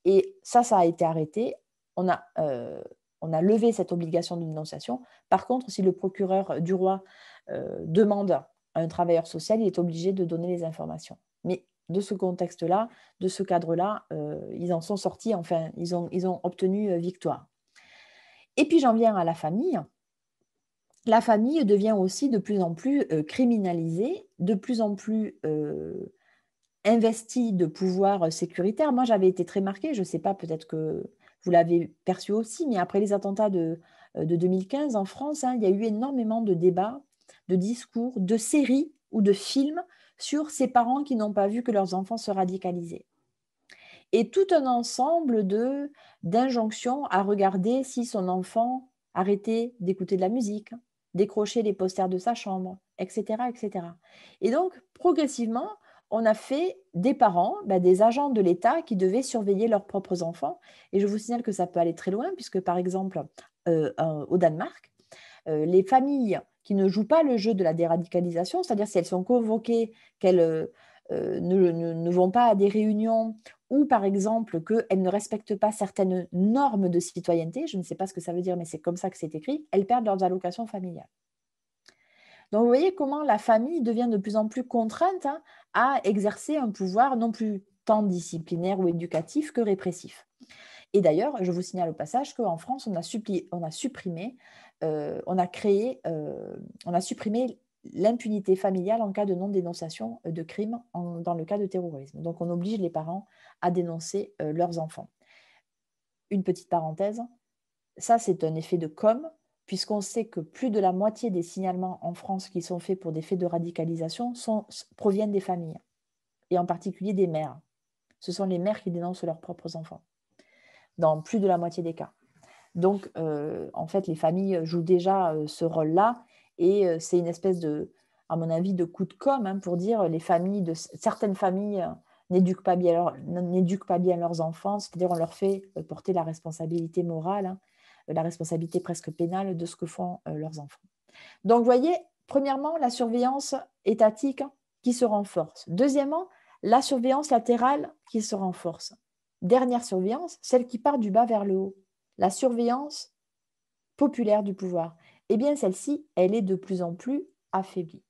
et ça, ça a été arrêté. On a, euh, on a levé cette obligation de dénonciation. Par contre, si le procureur du roi demande à un travailleur social, il est obligé de donner les informations. Mais de ce contexte-là, de ce cadre-là, ils en sont sortis, enfin, ils ont, ils ont obtenu victoire. Et puis j'en viens à la famille. La famille devient aussi de plus en plus euh, criminalisée, de plus en plus euh, investie de pouvoir sécuritaire. Moi, j'avais été très marquée, je ne sais pas, peut-être que vous l'avez perçu aussi, mais après les attentats de, 2015 euh, en France, hein, il y a eu énormément de débats, de discours, de séries ou de films sur ces parents qui n'ont pas vu que leurs enfants se radicalisaient et tout un ensemble de d'injonctions à regarder si son enfant arrêtait d'écouter de la musique, décrochait les posters de sa chambre, etc. etc. Et donc, progressivement, on a fait des parents, bah, des agents de l'État qui devaient surveiller leurs propres enfants. Et je vous signale que ça peut aller très loin, puisque par exemple, euh, au Danemark, euh, les familles qui ne jouent pas le jeu de la déradicalisation, c'est-à-dire si elles sont convoquées, qu'elles... Euh, ne, vont pas à des réunions ou par exemple qu'elles ne respectent pas certaines normes de citoyenneté, je ne sais pas ce que ça veut dire, mais c'est comme ça que c'est écrit, elles perdent leurs allocations familiales. Donc vous voyez comment la famille devient de plus en plus contrainte hein, à exercer un pouvoir non plus tant disciplinaire ou éducatif que répressif. Et d'ailleurs, je vous signale au passage qu'en France, on a, supprimé, euh, on a créé, euh, on a supprimé l'impunité familiale en cas de non-dénonciation euh, de crimes dans le cas de terrorisme. Donc on oblige les parents à dénoncer euh, leurs enfants. Une petite parenthèse, ça c'est un effet de com, puisqu'on sait que plus de la moitié des signalements en France qui sont faits pour des faits de radicalisation proviennent des familles, et en particulier des mères. Ce sont les mères qui dénoncent leurs propres enfants, dans plus de la moitié des cas. Donc, euh, en fait, les familles jouent déjà ce rôle-là et euh, c'est une espèce de, à mon avis, de coup de com' hein, pour dire les familles de certaines familles euh, n'éduquent pas, bien leurs enfants, c'est-à-dire on leur fait euh, porter la responsabilité morale, hein, la responsabilité presque pénale de ce que font leurs enfants. Donc, vous voyez, premièrement, la surveillance étatique qui se renforce. Deuxièmement, la surveillance latérale qui se renforce. Dernière surveillance, celle qui part du bas vers le haut, la surveillance populaire du pouvoir eh bien celle-ci, elle est de plus en plus affaiblie.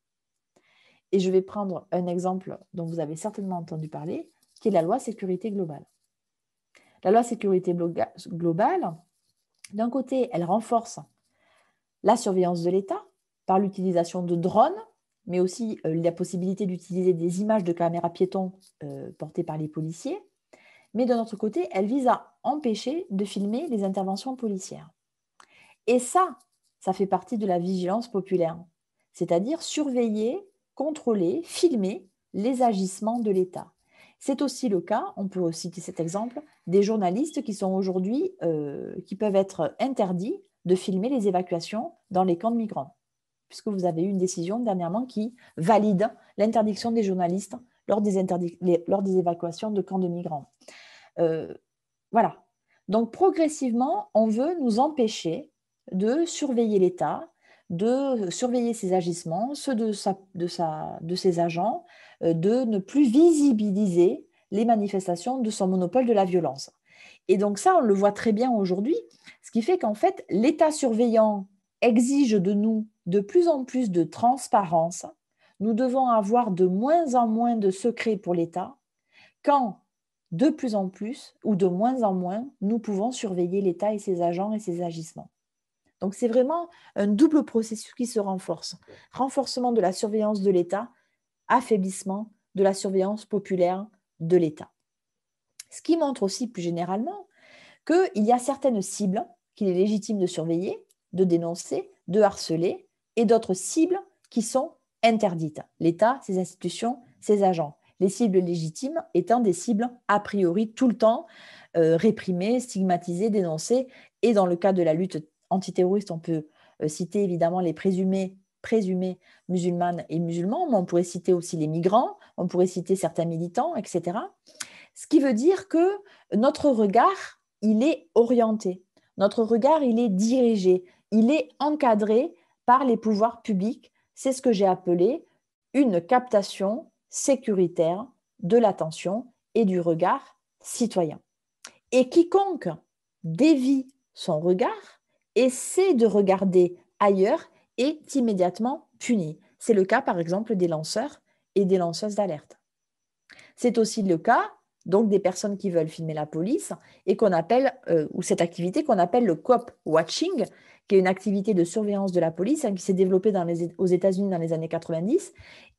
Et je vais prendre un exemple dont vous avez certainement entendu parler, qui est la loi sécurité globale. La loi sécurité globale, d'un côté, elle renforce la surveillance de l'État par l'utilisation de drones, mais aussi euh, la possibilité d'utiliser des images de caméras piétons euh, portées par les policiers. Mais d'un autre côté, elle vise à empêcher de filmer les interventions policières. Et ça, ça fait partie de la vigilance populaire, c'est-à-dire surveiller, contrôler, filmer les agissements de l'État. C'est aussi le cas, on peut citer cet exemple, des journalistes qui sont aujourd'hui, euh, qui peuvent être interdits de filmer les évacuations dans les camps de migrants, puisque vous avez eu une décision dernièrement qui valide l'interdiction des journalistes lors des, évacuations de camps de migrants. Euh, voilà. Donc progressivement, on veut nous empêcher de surveiller l'État, de surveiller ses agissements, ceux de, de ses agents, euh, de ne plus visibiliser les manifestations de son monopole de la violence. Et donc ça, on le voit très bien aujourd'hui, ce qui fait qu'en fait, l'État surveillant exige de nous de plus en plus de transparence. Nous devons avoir de moins en moins de secrets pour l'État quand de plus en plus ou de moins en moins, nous pouvons surveiller l'État et ses agents et ses agissements. Donc c'est vraiment un double processus qui se renforce. Renforcement de la surveillance de l'État, affaiblissement de la surveillance populaire de l'État. Ce qui montre aussi plus généralement qu'il y a certaines cibles qu'il est légitime de surveiller, de dénoncer, de harceler, et d'autres cibles qui sont interdites. L'État, ses institutions, ses agents. Les cibles légitimes étant des cibles a priori tout le temps euh, réprimées, stigmatisées, dénoncées, et dans le cas de la lutte antiterroristes, on peut euh, citer évidemment les présumés présumés musulmanes et musulmans, mais on pourrait citer aussi les migrants, on pourrait citer certains militants, etc. Ce qui veut dire que notre regard, il est orienté, notre regard, il est dirigé, il est encadré par les pouvoirs publics. C'est ce que j'ai appelé une captation sécuritaire de l'attention et du regard citoyen. Et quiconque dévie son regard essaie de regarder ailleurs est immédiatement puni. C'est le cas, par exemple, des lanceurs et des lanceuses d'alerte. C'est aussi le cas donc des personnes qui veulent filmer la police et qu'on appelle euh, ou cette activité qu'on appelle le cop watching, qui est une activité de surveillance de la police hein, qui s'est développée aux États-Unis dans les années 90.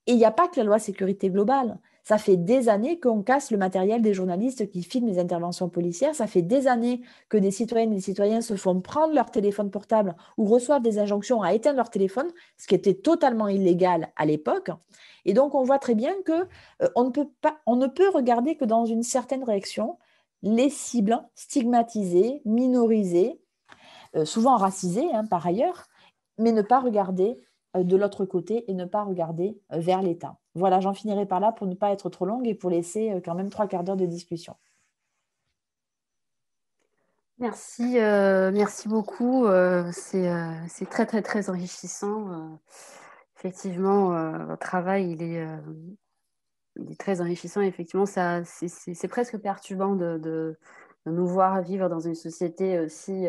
Et il n'y a pas que la loi sécurité globale. Ça fait des années qu'on casse le matériel des journalistes qui filment les interventions policières. Ça fait des années que des citoyennes et des citoyens se font prendre leur téléphone portable ou reçoivent des injonctions à éteindre leur téléphone, ce qui était totalement illégal à l'époque. Et donc, on voit très bien que euh, on, ne peut on ne peut regarder que dans une certaine réaction, les cibles stigmatisées, minorisées, euh, souvent racisées hein, par ailleurs, mais ne pas regarder euh, de l'autre côté et ne pas regarder euh, vers l'État. Voilà, j'en finirai par là pour ne pas être trop longue et pour laisser euh, quand même trois quarts d'heure de discussion. Merci, merci beaucoup. c'est, très, très, très enrichissant. effectivement, votre travail, il est, très enrichissant. Effectivement, c'est, presque perturbant de, nous voir vivre dans une société aussi,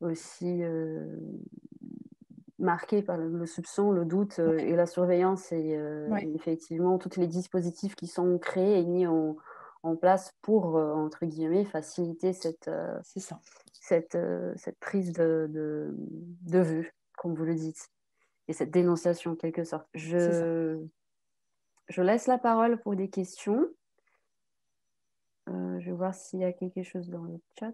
aussi marqué par le, soupçon, le doute euh, et la surveillance et, euh, effectivement tous les dispositifs qui sont créés et mis en, place pour, euh, entre guillemets, faciliter cette, prise de, vue, comme vous le dites, et cette dénonciation en quelque sorte. Je, je laisse la parole pour des questions. je vais voir s'il y a quelque chose dans le chat.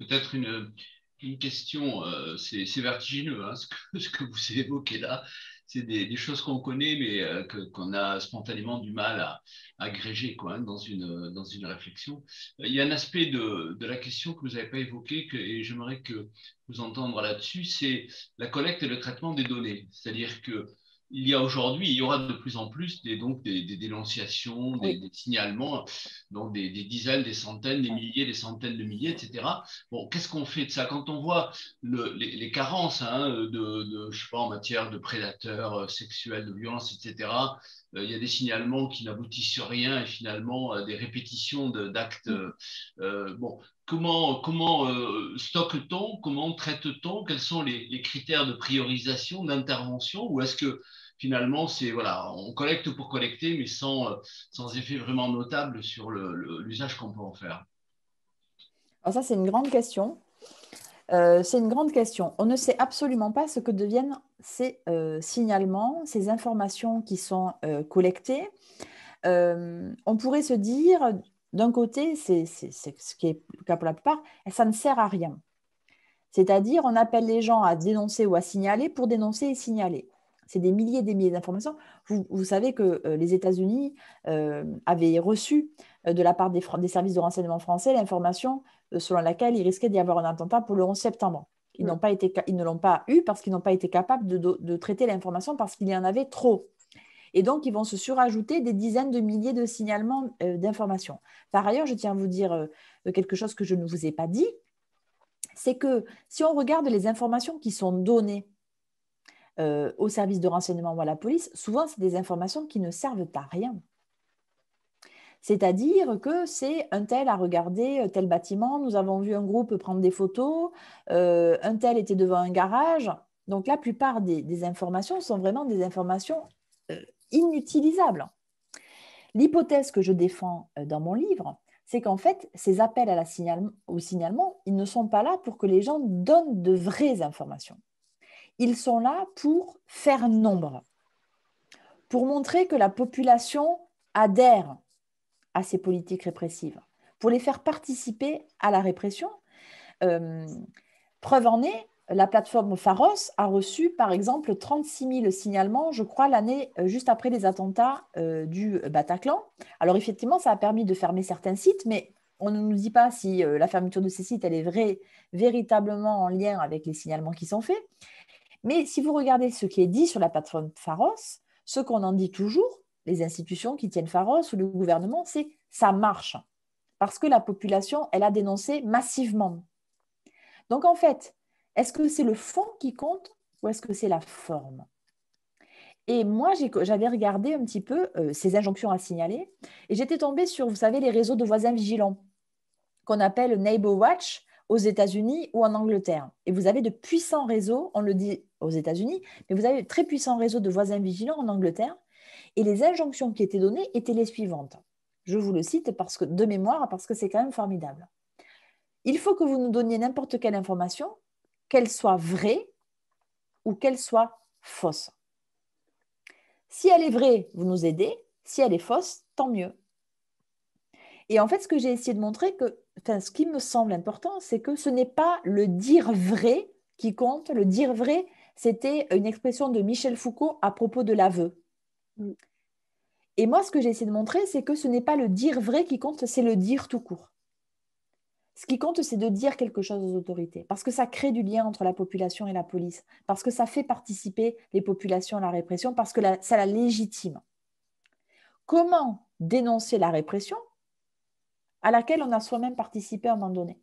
Peut-être une, une question, euh, c'est vertigineux hein, ce, que, *laughs* ce, que, vous évoquez là. C'est des, choses qu'on connaît, mais euh, qu'on a spontanément du mal à, agréger quoi, hein, dans, une, dans une réflexion. Euh, il y a un aspect de, de la question que vous n'avez pas évoqué que, et j'aimerais que vous entendre là-dessus, c'est la collecte et le traitement des données. C'est-à-dire que il y a aujourd'hui, il y aura de plus en plus des, donc des, dénonciations, des, signalements, donc des, dizaines, des centaines, des milliers, des centaines de milliers, etc. Bon, qu'est-ce qu'on fait de ça Quand on voit les, carences hein, de, en matière de prédateurs euh, sexuels, de violences, etc., euh, il y a des signalements qui n'aboutissent à rien et finalement euh, des répétitions d'actes. Mm. Euh, bon, comment comment stocke-t-on Comment traite-t-on Quels sont les, critères de priorisation, d'intervention Ou est-ce que finalement, c'est voilà, on collecte pour collecter, mais sans, sans effet vraiment notable sur l'usage qu'on peut en faire. ça, c'est une grande question. c'est une grande question. On ne sait absolument pas ce que deviennent ces euh, signalements, ces informations qui sont euh, collectées, euh, on pourrait se dire, d'un côté, c'est ce qui est le cas pour la plupart, ça ne sert à rien. C'est-à-dire, on appelle les gens à dénoncer ou à signaler pour dénoncer et signaler. C'est des milliers et des milliers d'informations. Vous, savez que les États-Unis avaient reçu de la part des, des services de renseignement français l'information selon laquelle il risquait d'y avoir un attentat pour le 11 septembre. Ils, pas été, ne l'ont pas eu parce qu'ils n'ont pas été capables de, traiter l'information parce qu'il y en avait trop. Et donc, ils vont se surajouter des dizaines de milliers de signalements euh, d'informations. Par ailleurs, je tiens à vous dire euh, quelque chose que je ne vous ai pas dit, c'est que si on regarde les informations qui sont données euh, au service de renseignement ou à la police, souvent, c'est des informations qui ne servent à rien. C'est-à-dire que c'est un tel a regardé euh, tel bâtiment, nous avons vu un groupe prendre des photos, euh, un tel était devant un garage. Donc la plupart des, informations sont vraiment des informations euh, inutilisables. L'hypothèse que je défends dans mon livre, c'est qu'en fait, ces appels à au signalement, ils ne sont pas là pour que les gens donnent de vraies informations. Ils sont là pour faire nombre, pour montrer que la population adhère à ces politiques répressives, pour les faire participer à la répression. Euh, preuve en est, la plateforme Pharos a reçu par exemple 36 000 signalements, je crois, l'année euh, juste après les attentats euh, du Bataclan. Alors effectivement, ça a permis de fermer certains sites, mais on ne nous dit pas si la fermeture de ces sites, elle est vraie, véritablement en lien avec les signalements qui sont faits. Mais si vous regardez ce qui est dit sur la plateforme Pharos, ce qu'on en dit toujours, les institutions qui tiennent Pharos ou le gouvernement, c'est ça marche. Parce que la population, elle a dénoncé massivement. Donc en fait, est-ce que c'est le fond qui compte ou est-ce que c'est la forme Et moi, j'avais regardé un petit peu euh, ces injonctions à signaler et j'étais tombée sur, vous savez, les réseaux de voisins vigilants qu'on appelle Neighbor Watch aux États-Unis ou en Angleterre. Et vous avez de puissants réseaux, on le dit aux États-Unis, mais vous avez de très puissants réseaux de voisins vigilants en Angleterre et les injonctions qui étaient données étaient les suivantes. Je vous le cite parce que, de mémoire parce que c'est quand même formidable. Il faut que vous nous donniez n'importe quelle information, qu'elle soit vraie ou qu'elle soit fausse. Si elle est vraie, vous nous aidez. Si elle est fausse, tant mieux. Et en fait, ce que j'ai essayé de montrer, que, ce qui me semble important, c'est que ce n'est pas le dire vrai qui compte. Le dire vrai, c'était une expression de Michel Foucault à propos de l'aveu. Mm. Et moi, ce que j'ai essayé de montrer, c'est que ce n'est pas le dire vrai qui compte, c'est le dire tout court. Ce qui compte, c'est de dire quelque chose aux autorités, parce que ça crée du lien entre la population et la police, parce que ça fait participer les populations à la répression, parce que ça la légitime. Comment dénoncer la répression à laquelle on a soi-même participé à un moment donné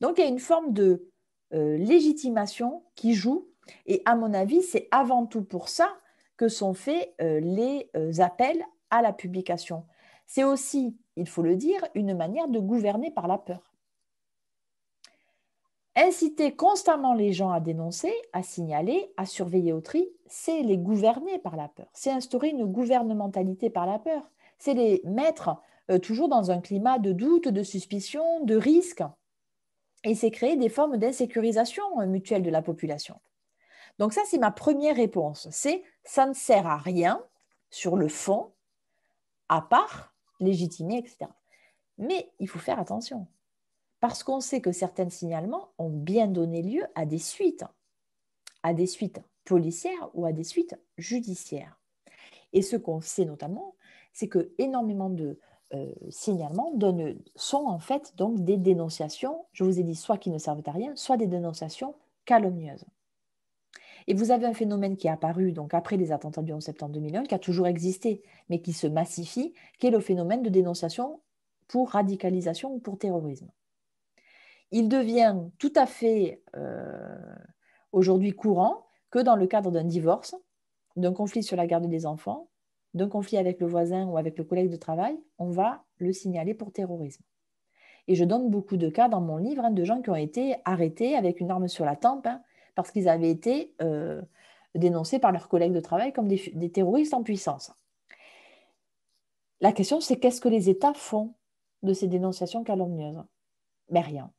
Donc il y a une forme de euh, légitimation qui joue, et à mon avis, c'est avant tout pour ça que sont faits euh, les euh, appels à la publication. C'est aussi, il faut le dire, une manière de gouverner par la peur. Inciter constamment les gens à dénoncer, à signaler, à surveiller tri, c'est les gouverner par la peur. C'est instaurer une gouvernementalité par la peur. C'est les mettre euh, toujours dans un climat de doute, de suspicion, de risque. Et c'est créer des formes d'insécurisation mutuelle de la population. Donc ça, c'est ma première réponse. C'est ça ne sert à rien sur le fond, à part légitimer, etc. Mais il faut faire attention, parce qu'on sait que certains signalements ont bien donné lieu à des suites, à des suites policières ou à des suites judiciaires. Et ce qu'on sait notamment, c'est que énormément de euh, signalements sont en fait donc des dénonciations, je vous ai dit, soit qui ne servent à rien, soit des dénonciations calomnieuses. Et vous avez un phénomène qui est apparu donc après les attentats du 11 septembre 2001, qui a toujours existé, mais qui se massifie, qui est le phénomène de dénonciation pour radicalisation ou pour terrorisme. Il devient tout à fait euh, aujourd'hui courant que dans le cadre d'un divorce, d'un conflit sur la garde des enfants, d'un conflit avec le voisin ou avec le collègue de travail, on va le signaler pour terrorisme. Et je donne beaucoup de cas dans mon livre hein, de gens qui ont été arrêtés avec une arme sur la tempe, hein, parce qu'ils avaient été euh, dénoncés par leurs collègues de travail comme des terroristes en puissance. La question, c'est qu'est-ce que les États font de ces dénonciations calomnieuses Mais rien.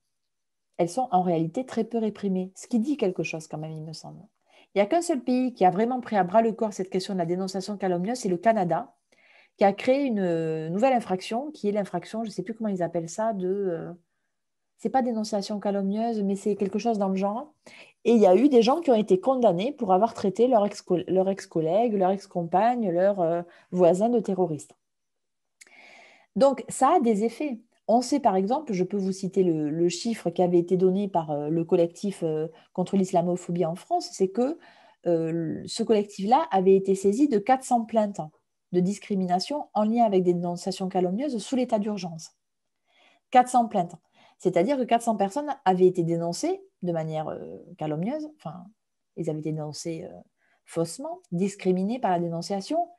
Elles sont en réalité très peu réprimées, ce qui dit quelque chose quand même, il me semble. Il n'y a qu'un seul pays qui a vraiment pris à bras le corps cette question de la dénonciation calomnieuse, c'est le Canada, qui a créé une euh, nouvelle infraction, qui est l'infraction, je ne sais plus comment ils appellent ça, de euh, c'est pas dénonciation calomnieuse, mais c'est quelque chose dans le genre. Et il y a eu des gens qui ont été condamnés pour avoir traité leur ex-collègue, leur ex-compagne, leur, ex euh, voisin de terroriste. Donc ça a des effets. On sait par exemple, je peux vous citer le, chiffre qui avait été donné par euh, le collectif euh, contre l'islamophobie en France, c'est que ce collectif-là avait été saisi de 400 plaintes de discrimination en lien avec des dénonciations calomnieuses sous l'état d'urgence. 400 plaintes. C'est-à-dire que 400 personnes avaient été dénoncées de manière euh, calomnieuse, enfin, elles avaient été dénoncées euh, faussement, discriminées par la dénonciation.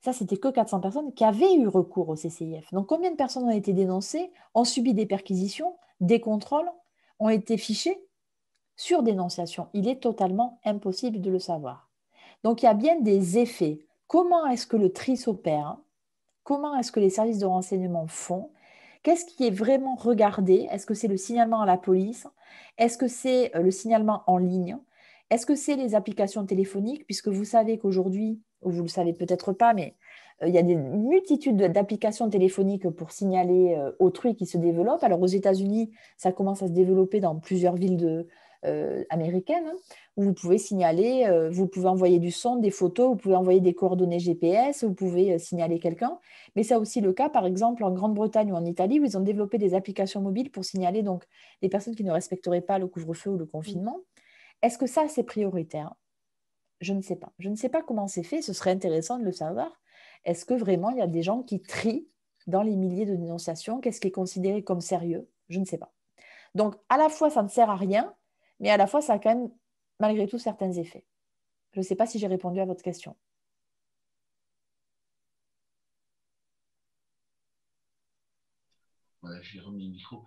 Ça, c'était que 400 personnes qui avaient eu recours au CCIF. Donc, combien de personnes ont été dénoncées, ont subi des perquisitions, des contrôles, ont été fichées sur dénonciation Il est totalement impossible de le savoir. Donc, il y a bien des effets. Comment est-ce que le tri s'opère Comment est-ce que les services de renseignement font Qu'est-ce qui est vraiment regardé Est-ce que c'est le signalement à la police Est-ce que c'est euh, le signalement en ligne Est-ce que c'est les applications téléphoniques Puisque vous savez qu'aujourd'hui, vous ne le savez peut-être pas, mais euh, il y a des multitudes d'applications téléphoniques pour signaler euh, autrui qui se développent. Alors aux États-Unis, ça commence à se développer dans plusieurs villes de, euh, américaine, hein, où vous pouvez signaler, euh, vous pouvez envoyer du son, des photos, vous pouvez envoyer des coordonnées GPS, vous pouvez euh, signaler quelqu'un. Mais c'est aussi le cas, par exemple, en Grande-Bretagne ou en Italie, où ils ont développé des applications mobiles pour signaler donc les personnes qui ne respecteraient pas le couvre-feu ou le confinement. Est-ce que ça, c'est prioritaire Je ne sais pas. Je ne sais pas comment c'est fait. Ce serait intéressant de le savoir. Est-ce que vraiment il y a des gens qui trient dans les milliers de dénonciations Qu'est-ce qui est considéré comme sérieux Je ne sais pas. Donc, à la fois, ça ne sert à rien, mais à la fois, ça a quand même, malgré tout, certains effets. Je ne sais pas si j'ai répondu à votre question. Voilà, j'ai remis le micro.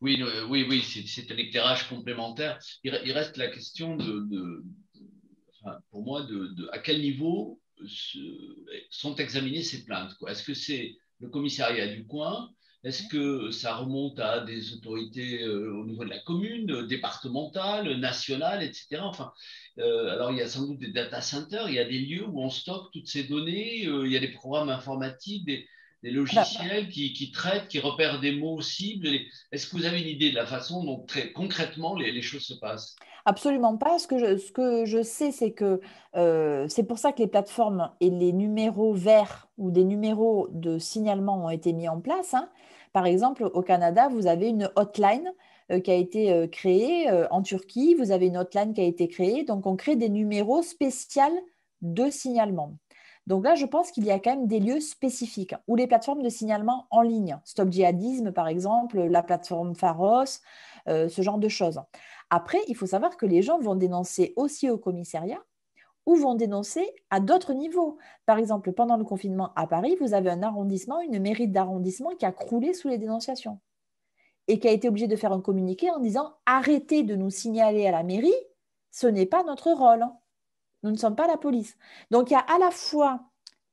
Oui, euh, oui, oui, c'est un éclairage complémentaire. Il, reste la question de, pour moi, à quel niveau sont examinées ces plaintes. Est-ce que c'est le commissariat du coin est-ce que ça remonte à des autorités euh, au niveau de la commune, euh, départementale, nationale, etc. Enfin, euh, alors il y a sans doute des data centers, il y a des lieux où on stocke toutes ces données, il y a des programmes informatiques, des, logiciels qui, traitent, qui repèrent des mots cibles. Est-ce que vous avez une idée de la façon dont très concrètement les, choses se passent Absolument pas. Ce que je, ce que je sais, c'est que c'est pour ça que les plateformes et les numéros verts ou des numéros de signalement ont été mis en place. Hein. Par exemple, au Canada, vous avez une hotline euh, qui a été euh, créée. Euh, en Turquie, vous avez une hotline qui a été créée. Donc, on crée des numéros spéciaux de signalement. Donc là, je pense qu'il y a quand même des lieux spécifiques hein, ou les plateformes de signalement en ligne, Stop Djihadisme par exemple, la plateforme Pharos, ce genre de choses. Après, il faut savoir que les gens vont dénoncer aussi au commissariat ou vont dénoncer à d'autres niveaux. Par exemple, pendant le confinement à Paris, vous avez un arrondissement, une mairie d'arrondissement qui a croulé sous les dénonciations et qui a été obligée de faire un communiqué en disant arrêtez de nous signaler à la mairie, ce n'est pas notre rôle. Nous ne sommes pas la police. Donc il y a à la fois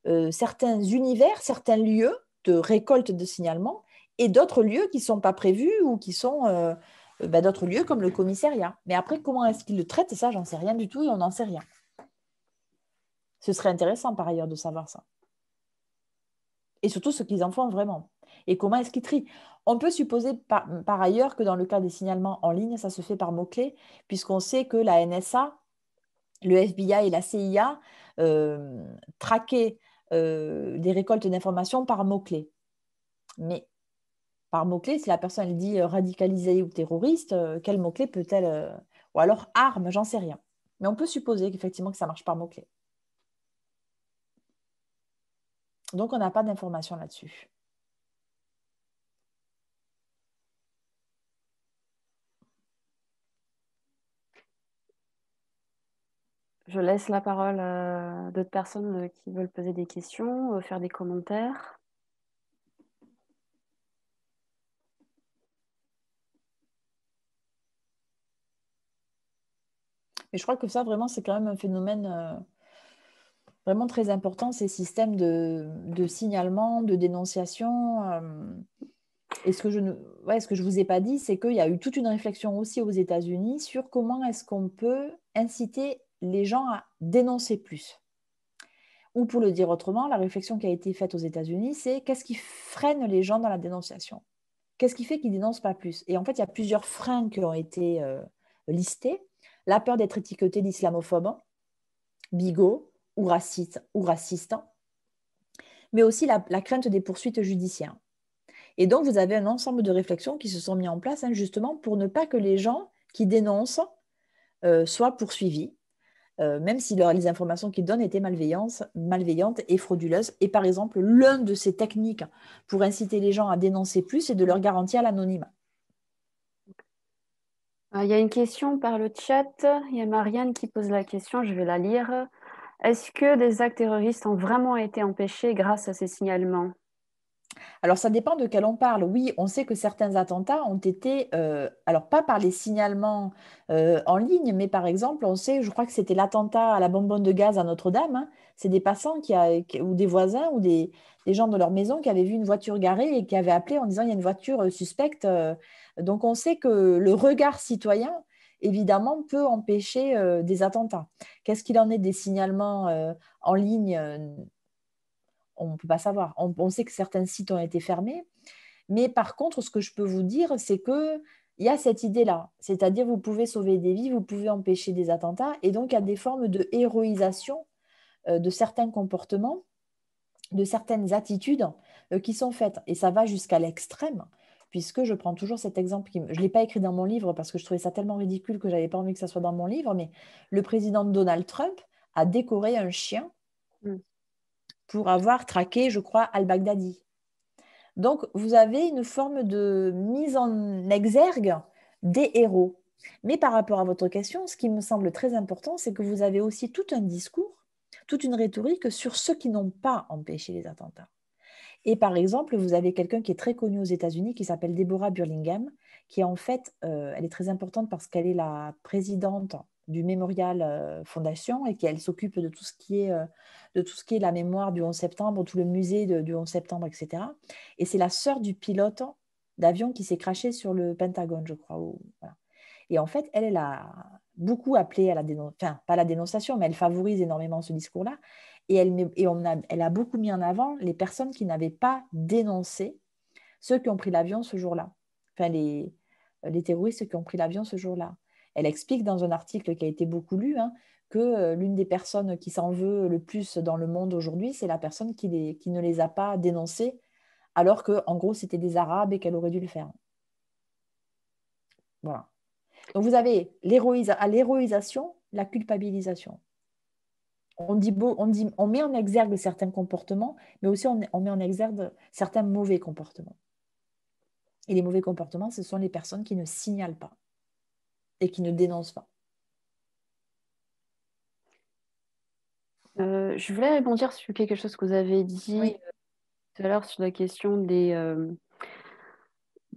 euh, certains univers, certains lieux de récolte de signalement et d'autres lieux qui ne sont pas prévus ou qui sont euh, euh, bah, d'autres lieux comme le commissariat. Mais après, comment est-ce qu'ils le traitent Ça, j'en sais rien du tout et on n'en sait rien. Ce serait intéressant par ailleurs de savoir ça. Et surtout ce qu'ils en font vraiment. Et comment est-ce qu'ils trient On peut supposer par, ailleurs que dans le cas des signalements en ligne, ça se fait par mots-clés, puisqu'on sait que la NSA, le FBI et la CIA euh, traquaient euh, des récoltes d'informations par mots-clés. Mais par mots-clés, si la personne dit euh, radicalisée ou terroriste, quel mot-clé peut-elle Ou alors arme, j'en sais rien. Mais on peut supposer qu'effectivement que ça marche par mots-clés. Donc, on n'a pas d'informations là-dessus. Je laisse la parole à d'autres personnes euh, qui veulent poser des questions, euh, faire des commentaires. Mais je crois que ça, vraiment, c'est quand même un phénomène euh, vraiment très important, ces systèmes de, de signalement, de dénonciation. Euh. Et ce que je ne ce que je vous ai pas dit, c'est qu'il y a eu toute une réflexion aussi aux États-Unis sur comment est-ce qu'on peut inciter les gens à dénoncer plus. Ou pour le dire autrement, la réflexion qui a été faite aux États-Unis, c'est qu'est-ce qui freine les gens dans la dénonciation Qu'est-ce qui fait qu'ils dénoncent pas plus Et en fait, il y a plusieurs freins qui ont été euh, listés. La peur d'être étiqueté d'islamophobe, bigot, ou racistes ou raciste, mais aussi la, crainte des poursuites judiciaires. Et donc, vous avez un ensemble de réflexions qui se sont mises en place hein, justement pour ne pas que les gens qui dénoncent euh, soient poursuivis, euh, même si les informations qu'ils donnent étaient malveillantes, malveillantes et frauduleuses. Et par exemple, l'une de ces techniques pour inciter les gens à dénoncer plus, c'est de leur garantir l'anonymat. Euh, il y a une question par le chat. Il y a Marianne qui pose la question, je vais la lire. Est-ce que des actes terroristes ont vraiment été empêchés grâce à ces signalements alors, ça dépend de quel on parle. Oui, on sait que certains attentats ont été, euh, alors pas par les signalements euh, en ligne, mais par exemple, on sait, je crois que c'était l'attentat à la bonbonne de gaz à Notre-Dame. Hein. C'est des passants qui ou des voisins ou des, des, gens de leur maison qui avaient vu une voiture garée et qui avaient appelé en disant il y a une voiture euh, suspecte. Donc, on sait que le regard citoyen évidemment, peut empêcher euh, des attentats. Qu'est-ce qu'il en est des signalements euh, en ligne euh, On ne peut pas savoir. On, on, sait que certains sites ont été fermés. Mais par contre, ce que je peux vous dire, c'est que il y a cette idée-là, c'est-à-dire vous pouvez sauver des vies, vous pouvez empêcher des attentats, et donc il y a des formes de héroïsation de certains comportements, de certaines attitudes qui sont faites, et ça va jusqu'à l'extrême puisque je prends toujours cet exemple. je ne l'ai pas écrit dans mon livre parce que je trouvais ça tellement ridicule que j'avais pas envie que ça soit dans mon livre, mais le président Donald Trump a décoré un chien mm. pour avoir traqué, je crois, al-Baghdadi. Donc, vous avez une forme de mise en exergue des héros. Mais par rapport à votre question, ce qui me semble très important, c'est que vous avez aussi tout un discours, toute une rhétorique sur ceux qui n'ont pas empêché les attentats. Et par exemple, vous avez quelqu'un qui est très connu aux États-Unis qui s'appelle Deborah Burlingame, qui en fait, euh, elle est très importante parce qu'elle est la présidente du Memorial euh, Foundation Fondation et qu'elle s'occupe de tout ce qui est euh, de tout ce qui est la mémoire du 11 septembre, tout le musée du 11 septembre, etc. Et c'est la sœur du pilote d'avion qui s'est craché sur le Pentagone, je crois. Et en fait, elle, elle a beaucoup appelé à la dénonciation, enfin pas la dénonciation, mais elle favorise énormément ce discours-là et, elle, a, beaucoup mis en avant les personnes qui n'avaient pas dénoncé ceux qui ont pris l'avion ce jour-là, enfin les, euh, terroristes qui ont pris l'avion ce jour-là. Elle explique dans un article qui a été beaucoup lu hein, que euh, l'une des personnes qui s'en veut le plus dans le monde aujourd'hui, c'est la personne qui, ne les a pas dénoncés, alors qu'en gros c'était des Arabes et qu'elle aurait dû le faire. Voilà. Donc vous avez l'héroïsation, la culpabilisation on, dit on, dit, on met en exergue certains comportements, mais aussi on, met en exergue certains mauvais comportements. Et les mauvais comportements, ce sont les personnes qui ne signalent pas et qui ne dénoncent pas. Euh, je voulais répondre sur quelque chose que vous avez dit tout à l'heure sur la question des, euh,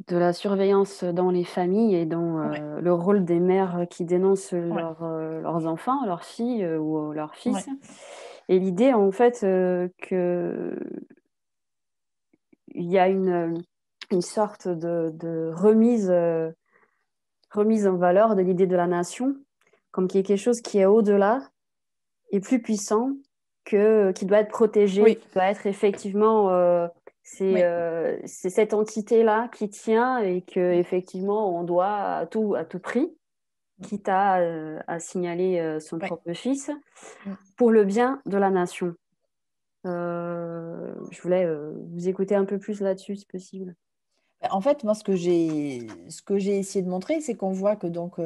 de la surveillance dans les familles et dans euh, le rôle des mères qui dénoncent euh, leurs enfants, leurs filles euh, ou leurs fils. Et l'idée, en fait, que il y a une, sorte de, remise, remise en valeur de l'idée de la nation, comme qu'il y quelque chose qui est au-delà et plus puissant, que, qui doit être protégé, qui doit être effectivement euh, c'est cette entité-là qui tient et que mmh. effectivement on doit à tout, à tout prix, mmh. quitte à, euh, signaler euh, son propre fils, mmh. pour le bien de la nation. je voulais vous écouter un peu plus là-dessus, si possible. Bah, en fait, moi, ce que j'ai, ce que j'ai essayé de montrer, c'est qu'on voit que donc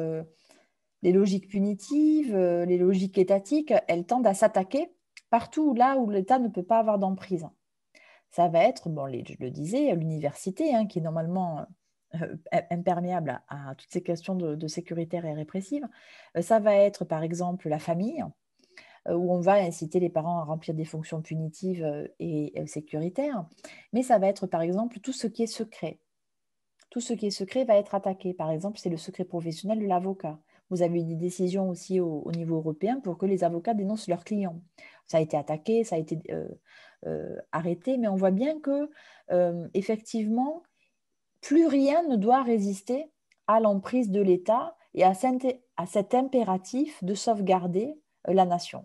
les logiques punitives, les logiques étatiques, elles tendent à s'attaquer partout là où l'État ne peut pas avoir d'emprise ça va être, bon, je le disais, l'université, hein, qui est normalement euh, euh, imperméable à, toutes ces questions de, sécuritaire et répressive. Euh, ça va être, par exemple, la famille, où on va inciter les parents à remplir des fonctions punitives et sécuritaires. Mais ça va être, par exemple, tout ce qui est secret. Tout ce qui est secret va être attaqué. Par exemple, c'est le secret professionnel de l'avocat. Vous avez eu des décisions aussi au, niveau européen pour que les avocats dénoncent leurs clients. Ça a été attaqué, ça a été euh, arrêter, mais on voit bien que, euh, effectivement, plus rien ne doit résister à l'emprise de l'État et à cet impératif de sauvegarder euh, la nation.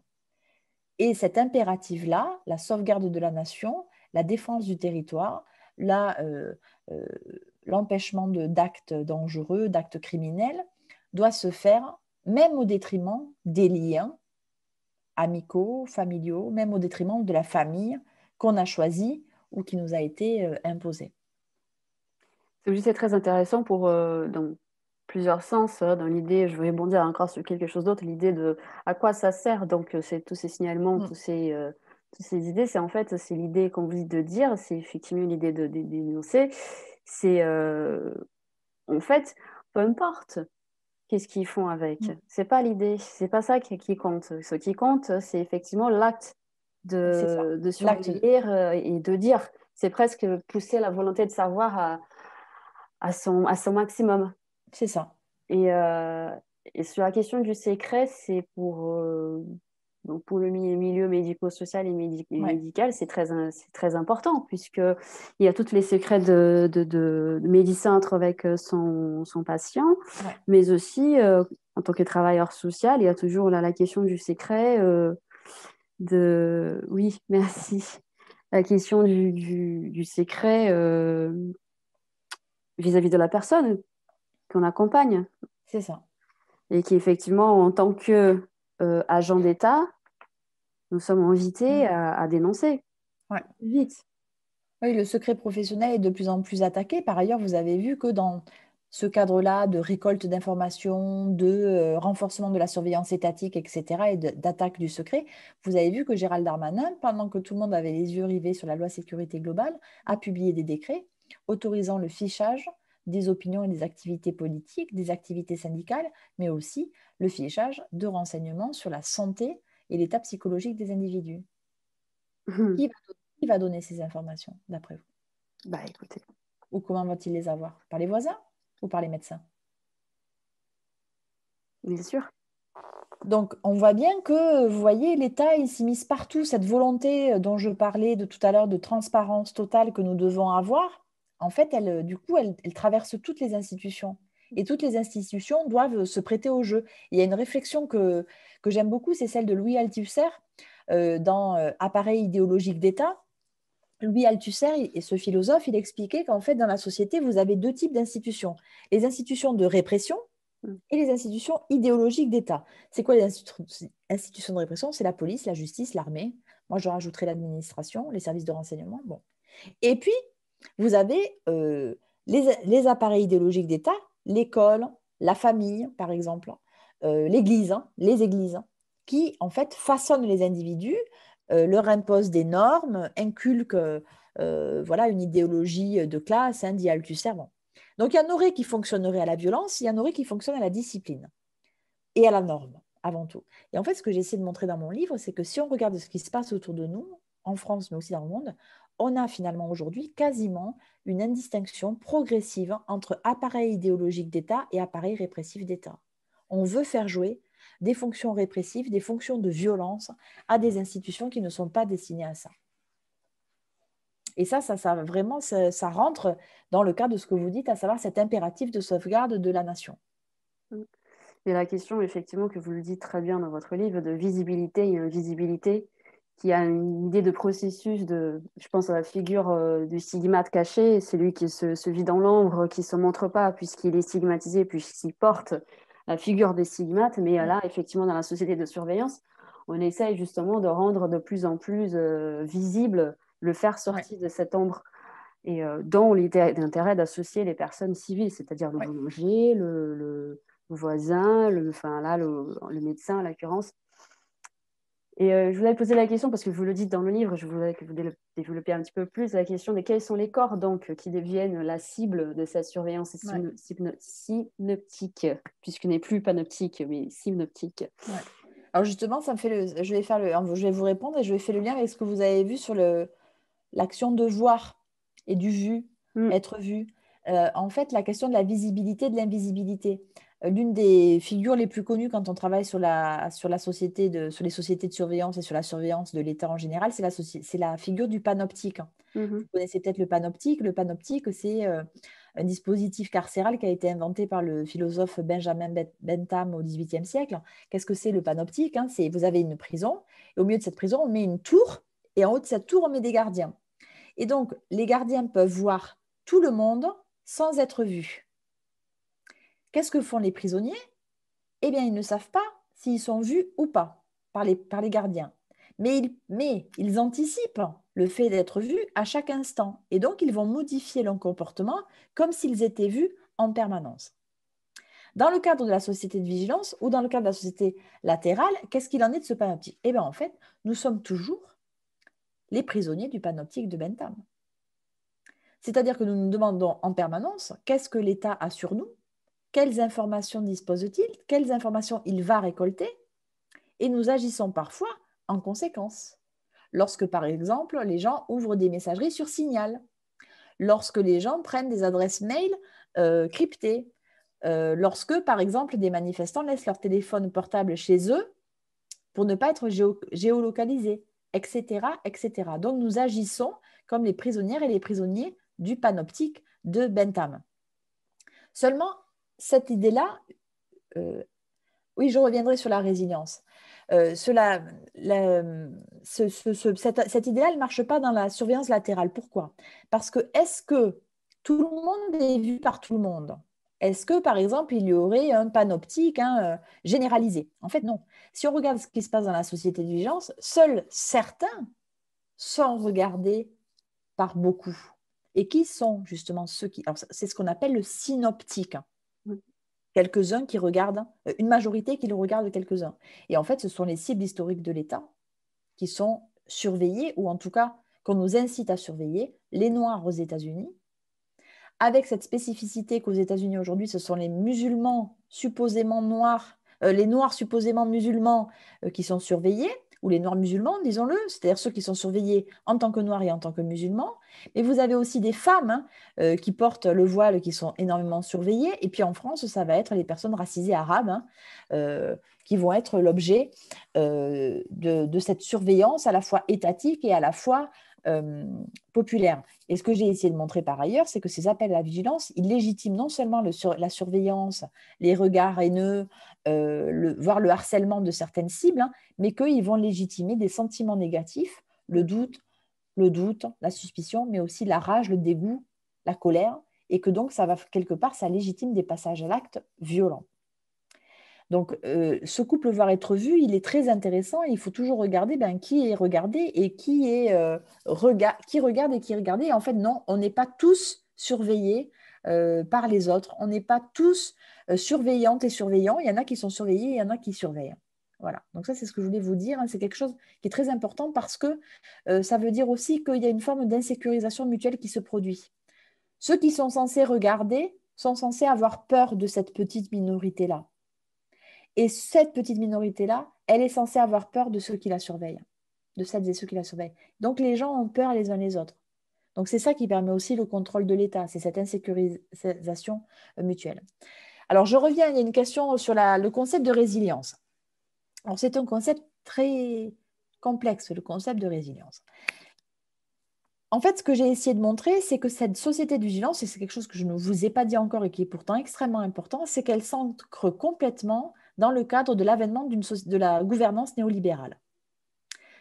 Et cet impératif-là, la sauvegarde de la nation, la défense du territoire, l'empêchement d'actes dangereux, d'actes criminels, doit se faire même au détriment des liens amicaux, familiaux, même au détriment de la famille qu'on a choisie ou qui nous a été euh, imposée. C'est juste très intéressant pour euh, dans plusieurs sens. Hein, dans l'idée, je vais rebondir encore sur quelque chose d'autre, l'idée de à quoi ça sert. Donc, euh, c'est tous ces signalements, mm. tous ces ces idées, c'est en fait c'est l'idée qu'on vous dit de dire, c'est effectivement l'idée de dénoncer. C'est en fait, peu importe qu'est-ce qu'ils font avec. Mm. C'est pas l'idée, c'est pas ça qui compte. Ce qui compte, c'est effectivement l'acte de, de surveiller euh, et de dire. C'est presque pousser la volonté de savoir à, à, son, à son maximum. C'est ça. Et, euh, et, sur la question du secret, c'est pour, euh, donc pour le milieu médico-social et, médical, c'est très, très, important puisqu'il y a tous les secrets de, de, médicentre avec euh, son, son patient, mais aussi euh, en tant que travailleur social, il y a toujours la question du secret, euh, de... Oui, *laughs* merci. La question du, du, secret vis-à-vis de la personne qu'on accompagne. C'est ça. Et qui effectivement, en tant que... agent d'État, nous sommes invités mm. à, dénoncer vite. Oui, le secret professionnel est de plus en plus attaqué. Par ailleurs, vous avez vu que dans ce cadre-là de récolte d'informations, de euh, renforcement de la surveillance étatique, etc., et d'attaque du secret, vous avez vu que Gérald Darmanin, pendant que tout le monde avait les yeux rivés sur la loi sécurité globale, a publié des décrets autorisant le fichage des opinions et des activités politiques, des activités syndicales, mais aussi le fichage de renseignements sur la santé et l'état psychologique des individus. Hmm. Qui, va, donner ces informations, d'après vous Bah écoutez. Ou comment va-t-il les avoir Par les voisins ou par les médecins Bien sûr. Donc, on voit bien que, vous voyez, l'État, il s'immisce partout. Cette volonté euh, dont je parlais de tout à l'heure de transparence totale que nous devons avoir, en fait, elle, euh, du coup, elle traverse toutes les institutions. Et toutes les institutions doivent se prêter au jeu. Il y a une réflexion que, que j'aime beaucoup, c'est celle de Louis Althusser euh, dans euh, Appareil idéologique d'État. Louis Althusser, et ce philosophe, il expliquait qu'en fait, dans la société, vous avez deux types d'institutions. Les institutions de répression mm. et les institutions idéologiques d'État. C'est quoi les institutions de répression C'est la police, la justice, l'armée. Moi, j'en rajouterai l'administration, les services de renseignement. Bon. Et puis, vous avez euh, les, les appareils idéologiques d'État, l'école, la famille, par exemple. Euh, l'Église, hein, les Églises, qui en fait façonnent les individus, euh, leur imposent des normes, inculquent euh, voilà, une idéologie de classe, un hein, dit Althusser. Donc il y en aurait qui fonctionnerait à la violence, il y en aurait qui fonctionne à la discipline et à la norme avant tout. Et en fait, ce que j'essaie de montrer dans mon livre, c'est que si on regarde ce qui se passe autour de nous, en France, mais aussi dans le monde, on a finalement aujourd'hui quasiment une indistinction progressive entre appareil idéologique d'État et appareil répressif d'État on veut faire jouer des fonctions répressives, des fonctions de violence à des institutions qui ne sont pas destinées à ça. Et ça, ça, ça vraiment, ça, rentre dans le cadre de ce que vous dites, à savoir cet impératif de sauvegarde de la nation. Et la question, effectivement, que vous le dites très bien dans votre livre, de visibilité et invisibilité, qui a une idée de processus, de, je pense à la figure euh, du stigmate caché, C'est celui qui se, se vit dans l'ombre, qui ne se montre pas puisqu'il est stigmatisé, puisqu'il porte la figure des stigmates, mais euh, là, effectivement, dans la société de surveillance, on essaye justement de rendre de plus en plus euh, visible le faire sortir de cette ombre et euh, dont l'intérêt d'associer les personnes civiles, c'est-à-dire le le, voisin, le, là, le, médecin à l'occurrence, et euh, je voulais poser la question, parce que vous le dites dans le livre, je voulais que vous développiez un petit peu plus la question de quels sont les corps donc, qui deviennent la cible de cette surveillance synoptique, puisqu'il n'est plus panoptique, mais synoptique. Alors justement, ça me fait le... je, vais faire le... je vais vous répondre et je vais faire le lien avec ce que vous avez vu sur l'action de voir et du vu, mm. être vu. Euh, en fait, la question de la visibilité, de l'invisibilité. Euh, l'une des figures les plus connues quand on travaille sur, la, société sur les sociétés de surveillance et sur la surveillance de l'État en général, c'est la, figure du panoptique. Hein. Mmh vous connaissez peut-être le panoptique. Le panoptique, c'est euh, un dispositif carcéral qui a été inventé par le philosophe Benjamin Bentham au XVIIIe siècle. Qu'est-ce que c'est le panoptique hein? C'est vous avez une prison, et au milieu de cette prison, on met une tour, et en haut de cette tour, on met des gardiens. Et donc, les gardiens peuvent voir tout le monde sans être vus. Qu'est-ce que font les prisonniers Eh bien, ils ne savent pas s'ils sont vus ou pas par les, par les gardiens. Mais ils, mais ils anticipent le fait d'être vus à chaque instant. Et donc, ils vont modifier leur comportement comme s'ils étaient vus en permanence. Dans le cadre de la société de vigilance ou dans le cadre de la société latérale, qu'est-ce qu'il en est de ce panoptique Eh bien, en fait, nous sommes toujours les prisonniers du panoptique de Bentham. C'est-à-dire que nous nous demandons en permanence qu'est-ce que l'État a sur nous quelles informations dispose-t-il, quelles informations il va récolter, et nous agissons parfois en conséquence. Lorsque, par exemple, les gens ouvrent des messageries sur signal, lorsque les gens prennent des adresses mail euh, cryptées, euh, lorsque, par exemple, des manifestants laissent leur téléphone portable chez eux pour ne pas être géolocalisés, etc., etc. Donc, nous agissons comme les prisonnières et les prisonniers du panoptique de Bentham. Seulement, cette idée-là, euh, oui, je reviendrai sur la résilience. Euh, cela, cette, idée-là, ne marche pas dans la surveillance latérale. Pourquoi Parce que est-ce que tout le monde est vu par tout le monde Est-ce que, par exemple, il y aurait un panoptique hein, euh, généralisé En fait, non. Si on regarde ce qui se passe dans la société de vigilance, seuls certains sont regardés par beaucoup. Et qui sont justement ceux qui... c'est ce qu'on appelle le synoptique quelques-uns qui regardent, euh, une majorité qui le regarde quelques-uns. Et en fait, ce sont les cibles historiques de l'État qui sont surveillées, ou en tout cas qu'on nous incite à surveiller, les Noirs aux États-Unis, avec cette spécificité qu'aux États-Unis aujourd'hui, ce sont les musulmans supposément noirs, euh, les Noirs supposément musulmans euh, qui sont surveillés, ou les noirs musulmans, disons-le, c'est-à-dire ceux qui sont surveillés en tant que noirs et en tant que musulmans. Mais vous avez aussi des femmes hein, euh, qui portent le voile, qui sont énormément surveillées. Et puis en France, ça va être les personnes racisées arabes hein, euh, qui vont être l'objet euh, de, cette surveillance à la fois étatique et à la fois populaire. Et ce que j'ai essayé de montrer par ailleurs, c'est que ces appels à la vigilance, ils légitiment non seulement la surveillance, les regards haineux, euh, voire le harcèlement de certaines cibles, hein, mais qu'ils vont légitimer des sentiments négatifs, le doute, le doute, la suspicion, mais aussi la rage, le dégoût, la colère, et que donc ça va quelque part, ça légitime des passages à l'acte violents. Donc, euh, ce couple voir être vu, il est très intéressant. il faut toujours regarder ben, qui est regardé et qui est euh, qui regarde et qui est regardé. en fait, non, on n'est pas tous surveillés euh, par les autres. On n'est pas tous surveillantes et surveillants. Il y en a qui sont surveillés, il y en a qui surveillent. Voilà, donc ça c'est ce que je voulais vous dire. Hein. C'est quelque chose qui est très important parce que ça veut dire aussi qu'il y a une forme d'insécurisation mutuelle qui se produit. Ceux qui sont censés regarder sont censés avoir peur de cette petite minorité-là. Et cette petite minorité-là, elle est censée avoir peur de ceux qui la surveillent, de celles et ceux qui la surveillent. Donc les gens ont peur les uns les autres. Donc c'est ça qui permet aussi le contrôle de l'État, c'est cette insécurisation euh, mutuelle. Alors je reviens, il y a une question sur le concept de résilience. c'est un concept très complexe, le concept de résilience. En fait, ce que j'ai essayé de montrer, c'est que cette société de vigilance, et c'est quelque chose que je ne vous ai pas dit encore et qui est pourtant extrêmement important, c'est qu'elle s'ancre complètement dans le cadre de l'avènement de la gouvernance néolibérale.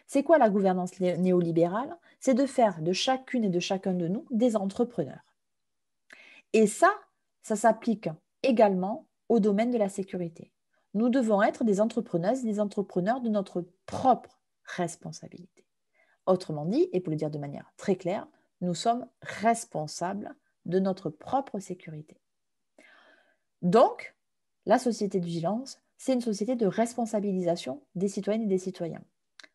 C'est quoi la gouvernance néolibérale C'est de faire de chacune et de chacun de nous des entrepreneurs. Et ça, ça s'applique également au domaine de la sécurité. Nous devons être des entrepreneuses, des entrepreneurs de notre propre responsabilité. Autrement dit, et pour le dire de manière très claire, nous sommes responsables de notre propre sécurité. Donc, la société de vigilance, c'est une société de responsabilisation des citoyennes et des citoyens.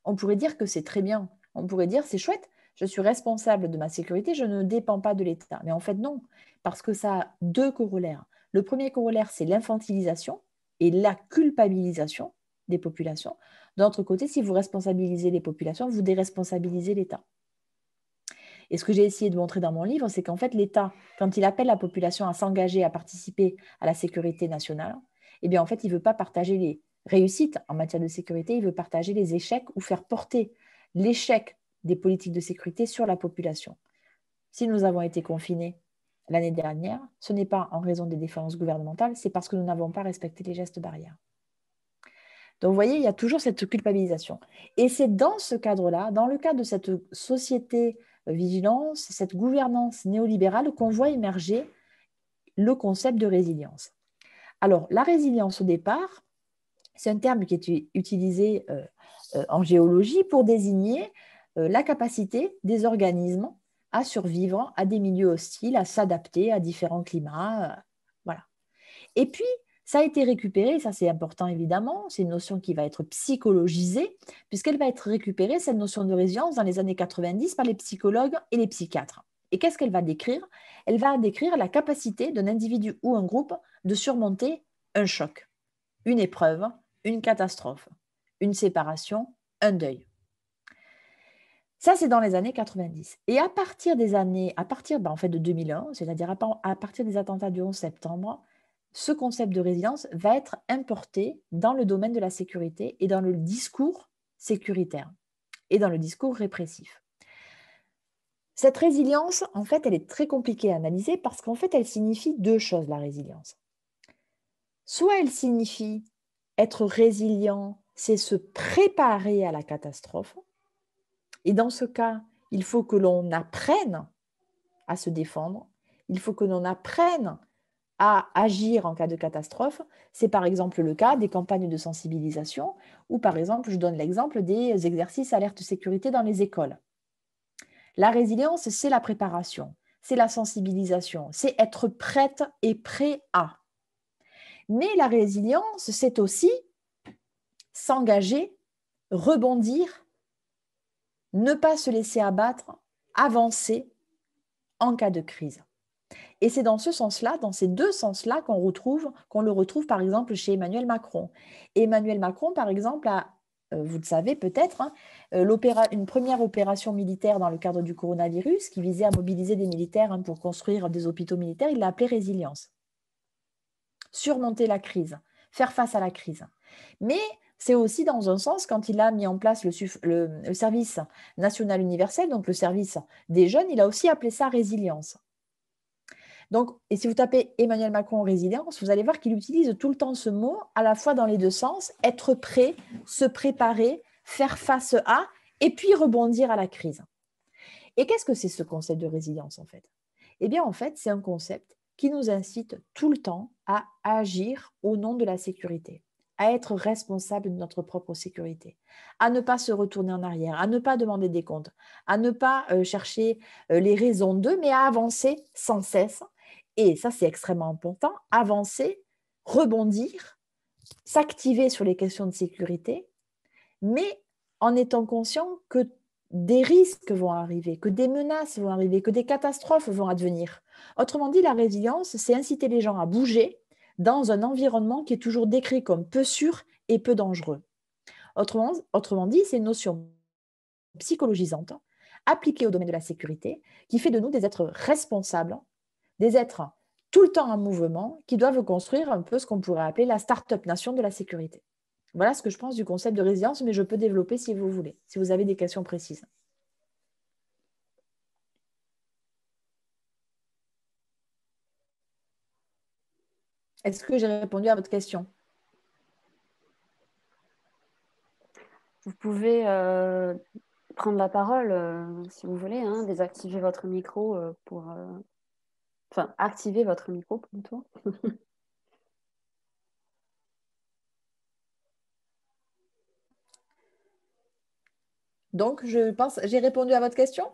On pourrait dire que c'est très bien, on pourrait dire c'est chouette, je suis responsable de ma sécurité, je ne dépends pas de l'État. Mais en fait, non, parce que ça a deux corollaires. Le premier corollaire, c'est l'infantilisation et la culpabilisation des populations. D'autre côté, si vous responsabilisez les populations, vous déresponsabilisez l'État. Et ce que j'ai essayé de montrer dans mon livre, c'est qu'en fait, l'État, quand il appelle la population à s'engager, à participer à la sécurité nationale, eh bien en fait, il ne veut pas partager les réussites en matière de sécurité, il veut partager les échecs ou faire porter l'échec des politiques de sécurité sur la population. Si nous avons été confinés l'année dernière, ce n'est pas en raison des défenses gouvernementales, c'est parce que nous n'avons pas respecté les gestes barrières. Donc, vous voyez, il y a toujours cette culpabilisation. Et c'est dans ce cadre-là, dans le cadre de cette société vigilance, cette gouvernance néolibérale, qu'on voit émerger le concept de résilience. Alors, la résilience au départ, c'est un terme qui est utilisé euh, euh, en géologie pour désigner euh, la capacité des organismes à survivre à des milieux hostiles, à s'adapter à différents climats. Voilà. Et puis, ça a été récupéré, ça c'est important évidemment, c'est une notion qui va être psychologisée, puisqu'elle va être récupérée, cette notion de résilience, dans les années 90 par les psychologues et les psychiatres. Et qu'est-ce qu'elle va décrire Elle va décrire la capacité d'un individu ou un groupe de surmonter un choc, une épreuve, une catastrophe, une séparation, un deuil. Ça, c'est dans les années 90. Et à partir des années, à partir ben, en fait, de 2001, c'est-à-dire à partir des attentats du 11 septembre, ce concept de résilience va être importé dans le domaine de la sécurité et dans le discours sécuritaire et dans le discours répressif. Cette résilience, en fait, elle est très compliquée à analyser parce qu'en fait, elle signifie deux choses, la résilience. Soit elle signifie être résilient, c'est se préparer à la catastrophe. Et dans ce cas, il faut que l'on apprenne à se défendre, il faut que l'on apprenne à agir en cas de catastrophe. C'est par exemple le cas des campagnes de sensibilisation ou par exemple, je donne l'exemple des exercices alerte sécurité dans les écoles. La résilience, c'est la préparation, c'est la sensibilisation, c'est être prête et prêt à. Mais la résilience, c'est aussi s'engager, rebondir, ne pas se laisser abattre, avancer en cas de crise. Et c'est dans ce sens-là, dans ces deux sens-là qu'on retrouve, qu'on le retrouve par exemple chez Emmanuel Macron. Emmanuel Macron, par exemple, a euh, vous le savez peut-être, hein, euh, une première opération militaire dans le cadre du coronavirus qui visait à mobiliser des militaires hein, pour construire des hôpitaux militaires, il l'a appelée résilience. Surmonter la crise, faire face à la crise. Mais c'est aussi dans un sens quand il a mis en place le service national universel, donc le service des jeunes, il a aussi appelé ça résilience. Donc, et si vous tapez Emmanuel Macron en résilience, vous allez voir qu'il utilise tout le temps ce mot, à la fois dans les deux sens, être prêt, se préparer, faire face à, et puis rebondir à la crise. Et qu'est-ce que c'est ce concept de résilience en fait Eh bien en fait, c'est un concept qui nous incite tout le temps à agir au nom de la sécurité, à être responsable de notre propre sécurité, à ne pas se retourner en arrière, à ne pas demander des comptes, à ne pas euh, chercher euh, les raisons d'eux, mais à avancer sans cesse et ça c'est extrêmement important, avancer, rebondir, s'activer sur les questions de sécurité, mais en étant conscient que des risques vont arriver, que des menaces vont arriver, que des catastrophes vont advenir. Autrement dit, la résilience, c'est inciter les gens à bouger dans un environnement qui est toujours décrit comme peu sûr et peu dangereux. Autrement, dit, c'est une notion psychologisante appliquée au domaine de la sécurité qui fait de nous des êtres responsables des êtres tout le temps en mouvement qui doivent construire un peu ce qu'on pourrait appeler la start-up nation de la sécurité. Voilà ce que je pense du concept de résilience, mais je peux développer si vous voulez, si vous avez des questions précises. Est-ce que j'ai répondu à votre question Vous pouvez euh, prendre la parole euh, si vous voulez, hein, désactiver votre micro euh, pour Enfin, activez votre micro plutôt. *laughs* Donc, je pense, j'ai répondu à votre question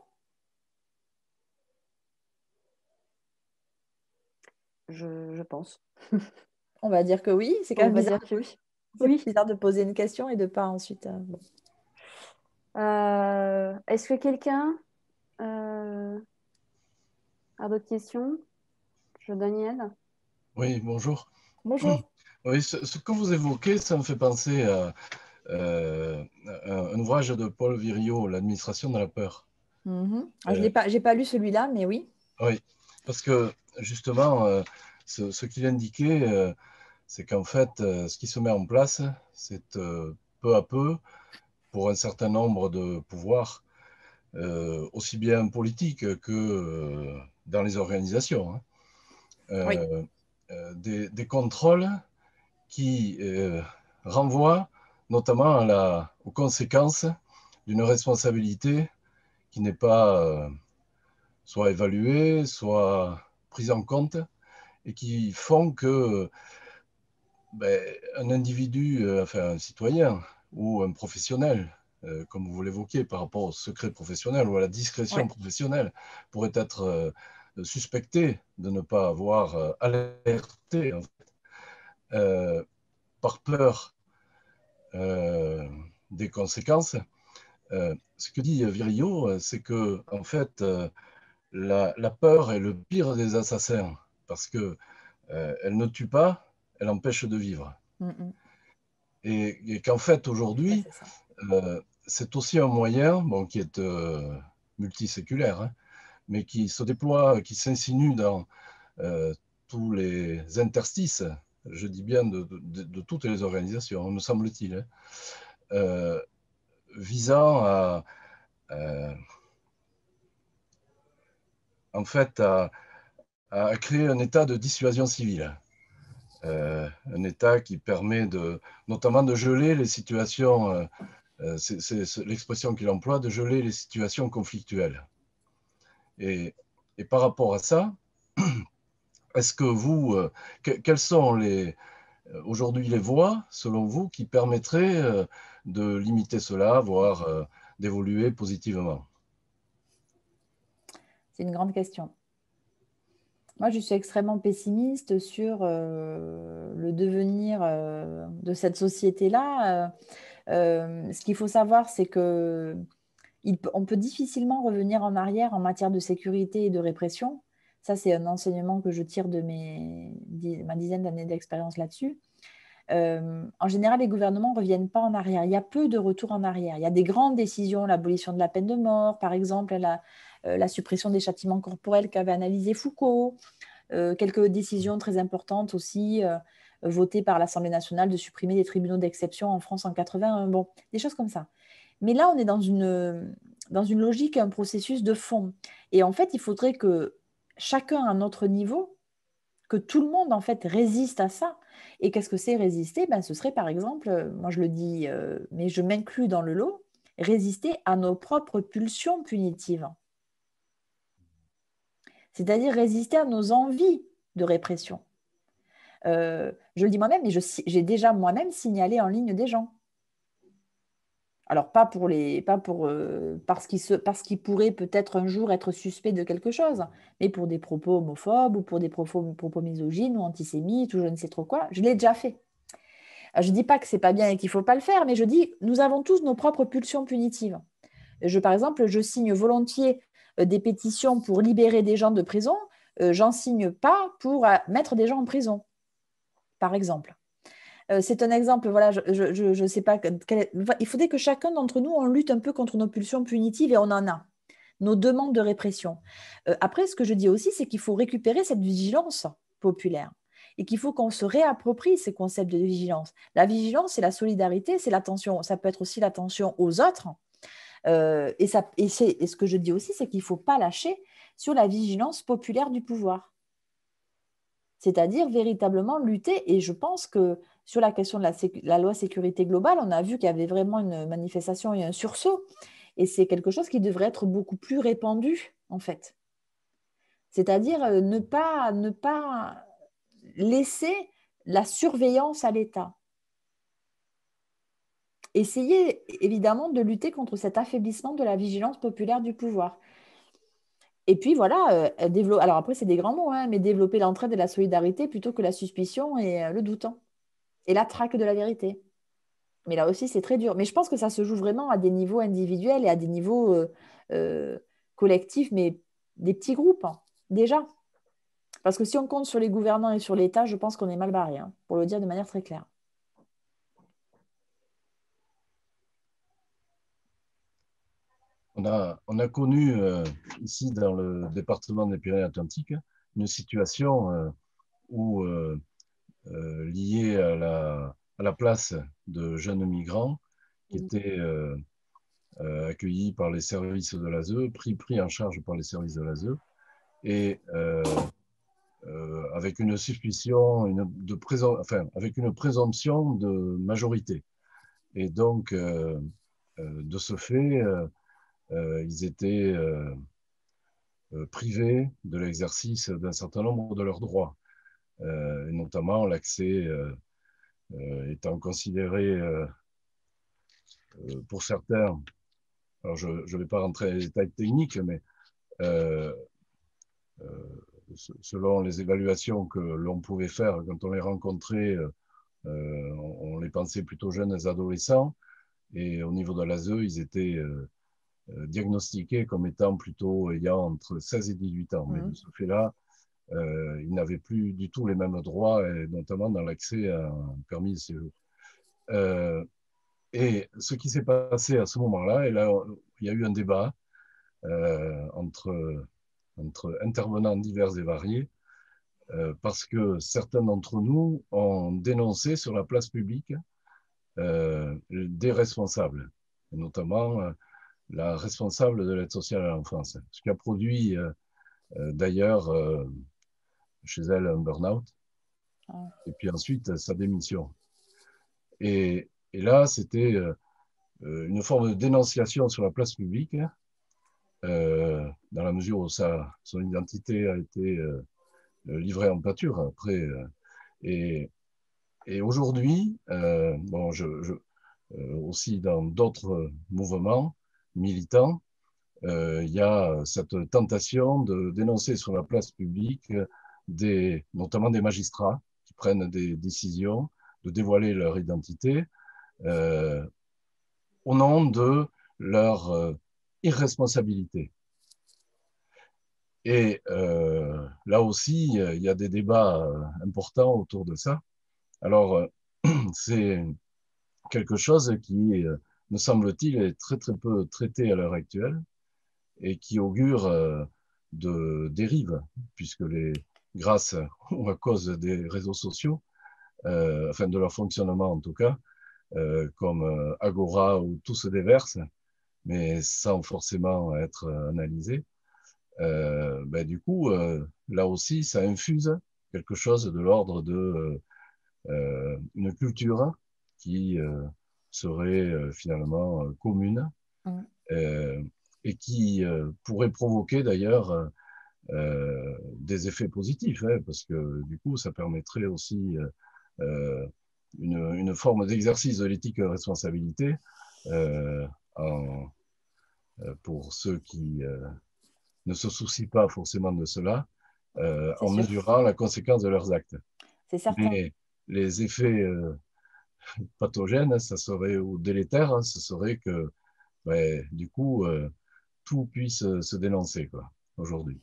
je, pense. *laughs* On va dire que oui, c'est quand même bizarre. que oui. *laughs* Oui. bizarre de poser une question et de pas ensuite. Euh, euh, est-ce que quelqu'un euh, à d'autres questions Je, Daniel Oui, bonjour. Bonjour. *clears throat* Oui, ce, que vous évoquez, ça me fait penser à euh, un ouvrage de Paul Virio, L'administration de la peur. Mhm. Ah, je n'ai pas, pas, lu celui-là, mais oui. Oui, parce que justement, euh, ce, qu'il indiquait, euh, c'est qu'en fait, ce qui se met en place, c'est peu à peu, pour un certain nombre de pouvoirs, aussi bien politiques que dans les organisations. Hein. Euh, euh, des, contrôles qui euh, renvoient notamment à aux conséquences d'une responsabilité qui n'est pas soit évaluée, soit prise en compte, et qui font que ben, un individu, enfin un citoyen ou un professionnel, comme vous l'évoquiez, par rapport au secret professionnel ou à la discrétion professionnelle, pourrait être suspecté de ne pas avoir euh, alerté, euh, par peur euh, des conséquences. ce que dit Virillot, c'est que, en fait, la, peur est le pire des assassins, parce que elle ne tue pas, elle empêche de vivre. Et, qu'en fait, aujourd'hui, c'est aussi un moyen, qui est multiséculaire, hein, mais qui se déploie, qui s'insinue dans euh, tous les interstices, je dis bien de, toutes les organisations, me semble-t-il, hein. euh, visant à, en fait, créer un état de dissuasion civile. Euh, un état qui permet de, notamment de geler les situations, c'est l'expression qu'il emploie, de geler les situations conflictuelles. Et, par rapport à ça, *clears throat* est-ce que vous, euh, quelles sont les, euh, aujourd'hui les voies, selon vous, qui permettraient euh, de limiter cela, voire d'évoluer positivement C'est une grande question. Moi, je suis extrêmement pessimiste sur le devenir de cette société-là. ce qu'il faut savoir, c'est que on peut difficilement revenir en arrière en matière de sécurité et de répression. Ça, c'est un enseignement que je tire de ma dizaine d'années d'expérience là-dessus. Euh, en général, les gouvernements ne reviennent pas en arrière. Il y a peu de retours en arrière. Il y a des grandes décisions, l'abolition de la peine de mort, par exemple, la, euh, suppression des châtiments corporels qu'avait analysé Foucault, euh, quelques décisions très importantes aussi votées par l'Assemblée nationale de supprimer des tribunaux d'exception en France en 81. Bon, des choses comme ça. Mais là, on est dans une, dans une logique, un processus de fond. Et en fait, il faudrait que chacun à notre niveau, que tout le monde en fait résiste à ça. Et qu'est-ce que c'est résister ben, Ce serait par exemple, euh, moi je le dis, euh, mais je m'inclus dans le lot, résister à nos propres pulsions punitives. C'est-à-dire résister à nos envies de répression. Euh, je le dis moi-même, mais j'ai déjà moi-même signalé en ligne des gens alors, pas pour les. Euh, parce qu'ils pourraient peut-être un jour être suspects de quelque chose, mais pour des propos homophobes ou pour des propos, misogynes ou antisémites ou je ne sais trop quoi. Je l'ai déjà fait. Euh, je ne dis pas que ce n'est pas bien et qu'il ne faut pas le faire, mais je dis nous avons tous nos propres pulsions punitives. Euh, par exemple, je signe volontiers des pétitions pour libérer des gens de prison. J'en signe pas pour mettre des gens en prison, par exemple. Euh, c'est un exemple, voilà, je ne sais pas. Il faudrait que chacun d'entre nous, on lutte un peu contre nos pulsions punitives et on en a, nos demandes de répression. Euh, après, ce que je dis aussi, c'est qu'il faut récupérer cette vigilance populaire et qu'il faut qu'on se réapproprie ces concepts de vigilance. La vigilance, c'est la solidarité, c'est l'attention, ça peut être aussi l'attention aux autres. Euh, et ce que je dis aussi, c'est qu'il ne faut pas lâcher sur la vigilance populaire du pouvoir. C'est-à-dire véritablement lutter, et je pense que sur la question de la, loi sécurité globale, on a vu qu'il y avait vraiment une manifestation et un sursaut. Et c'est quelque chose qui devrait être beaucoup plus répandu, en fait. C'est-à-dire euh, ne pas, ne pas laisser la surveillance à l'État. Essayer évidemment de lutter contre cet affaiblissement de la vigilance populaire du pouvoir. Et puis voilà, euh, alors après c'est des grands mots, hein, mais développer l'entraide et la solidarité plutôt que la suspicion et euh, le doutant et la traque de la vérité. Mais là aussi, c'est très dur. Mais je pense que ça se joue vraiment à des niveaux individuels et à des niveaux euh, euh, collectifs, mais des petits groupes, hein, déjà. Parce que si on compte sur les gouvernants et sur l'État, je pense qu'on est mal barré, hein, pour le dire de manière très claire. On a, on a connu euh, ici, dans le département des Pyrénées-Atlantiques, une situation où euh, liés à la, place de jeunes migrants qui mm. étaient euh, euh, accueillis par les services de l'ASE, pris, pris en charge par les services de l'ASE, et avec une suspicion, une, de avec une présomption de majorité. Et donc, de ce fait, ils étaient privés de l'exercice d'un certain nombre de leurs droits. Euh, et notamment l'accès euh, euh, étant considéré pour certains, alors je ne vais pas rentrer dans les détails techniques, mais selon les évaluations que l'on pouvait faire quand on les rencontrait, on, les pensait plutôt jeunes adolescents. Et au niveau de l'ASE, ils étaient diagnostiqués comme étant plutôt ayant entre 16 et 18 ans. Mais mmh. de ce fait-là, euh, ils n'avaient plus du tout les mêmes droits, notamment dans l'accès à un permis de séjour. Euh, et ce qui s'est passé à ce moment-là, et là, il y a eu un débat euh, entre, entre intervenants divers et variés, parce que certains d'entre nous ont dénoncé sur la place publique des responsables, notamment la responsable de l'aide sociale à l'enfance, ce qui a produit d'ailleurs chez elle un burn-out. Et puis ensuite, sa démission. Et, et là, c'était euh, euh, une forme de dénonciation sur la place publique, hein. euh, dans la mesure où sa, son identité a été livrée en pâture après. et, et aujourd'hui, bon, je aussi dans d'autres mouvements militants, il y a cette tentation de dénoncer sur la place publique notamment des magistrats qui prennent des décisions de dévoiler leur identité euh, au nom de leur euh, irresponsabilité. Et euh, là aussi, il y a des débats importants autour de ça. Alors, *clears throat* c'est quelque chose qui, me semble-t-il, est très très peu traité à l'heure actuelle et qui augure de dérives, puisque les, grâce ou *laughs* à cause des réseaux sociaux, euh, enfin de leur fonctionnement en tout cas, euh, comme euh, Agora où tout se déverse, mais sans forcément être analysé, ben, du coup, là aussi, ça infuse quelque chose de l'ordre de une culture qui serait finalement commune et qui pourrait provoquer d'ailleurs euh, des effets positifs, hein, parce que du coup, ça permettrait aussi euh, euh, une, une, forme d'exercice de l'éthique responsabilité pour ceux qui ne se soucient pas forcément de cela, en mesurant la conséquence de leurs actes. C'est certain. Mais les effets pathogènes, hein, ça serait, ou délétères, hein, ce serait que, ben, du coup, tout puisse se dénoncer quoi, aujourd'hui.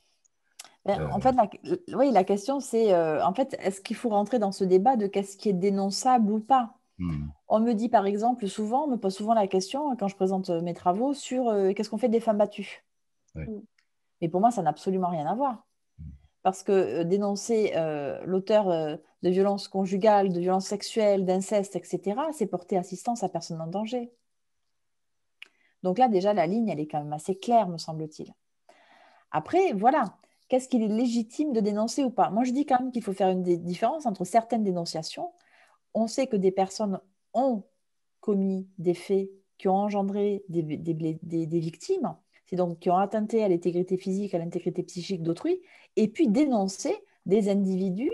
Ben, euh, en fait, la, oui, la question, c'est euh, en fait, est-ce qu'il faut rentrer dans ce débat de qu'est-ce qui est dénonçable ou pas hmm. On me dit par exemple souvent, on me pose souvent la question hein, quand je présente euh, mes travaux sur qu'est-ce qu'on fait des femmes battues. Hmm. Mais pour moi, ça n'a absolument rien à voir. Hmm. Parce que dénoncer l'auteur de violences conjugales, de violences sexuelles, d'inceste, etc., c'est porter assistance à personne en danger. Donc là, déjà, la ligne, elle est quand même assez claire, me semble-t-il. Après, voilà, qu'est-ce qu'il est légitime de dénoncer ou pas Moi, je dis quand même qu'il faut faire une différence entre certaines dénonciations. On sait que des personnes ont commis des faits qui ont engendré des, victimes, c'est donc qui ont atteinté à l'intégrité physique, à l'intégrité psychique d'autrui, et puis dénoncer des individus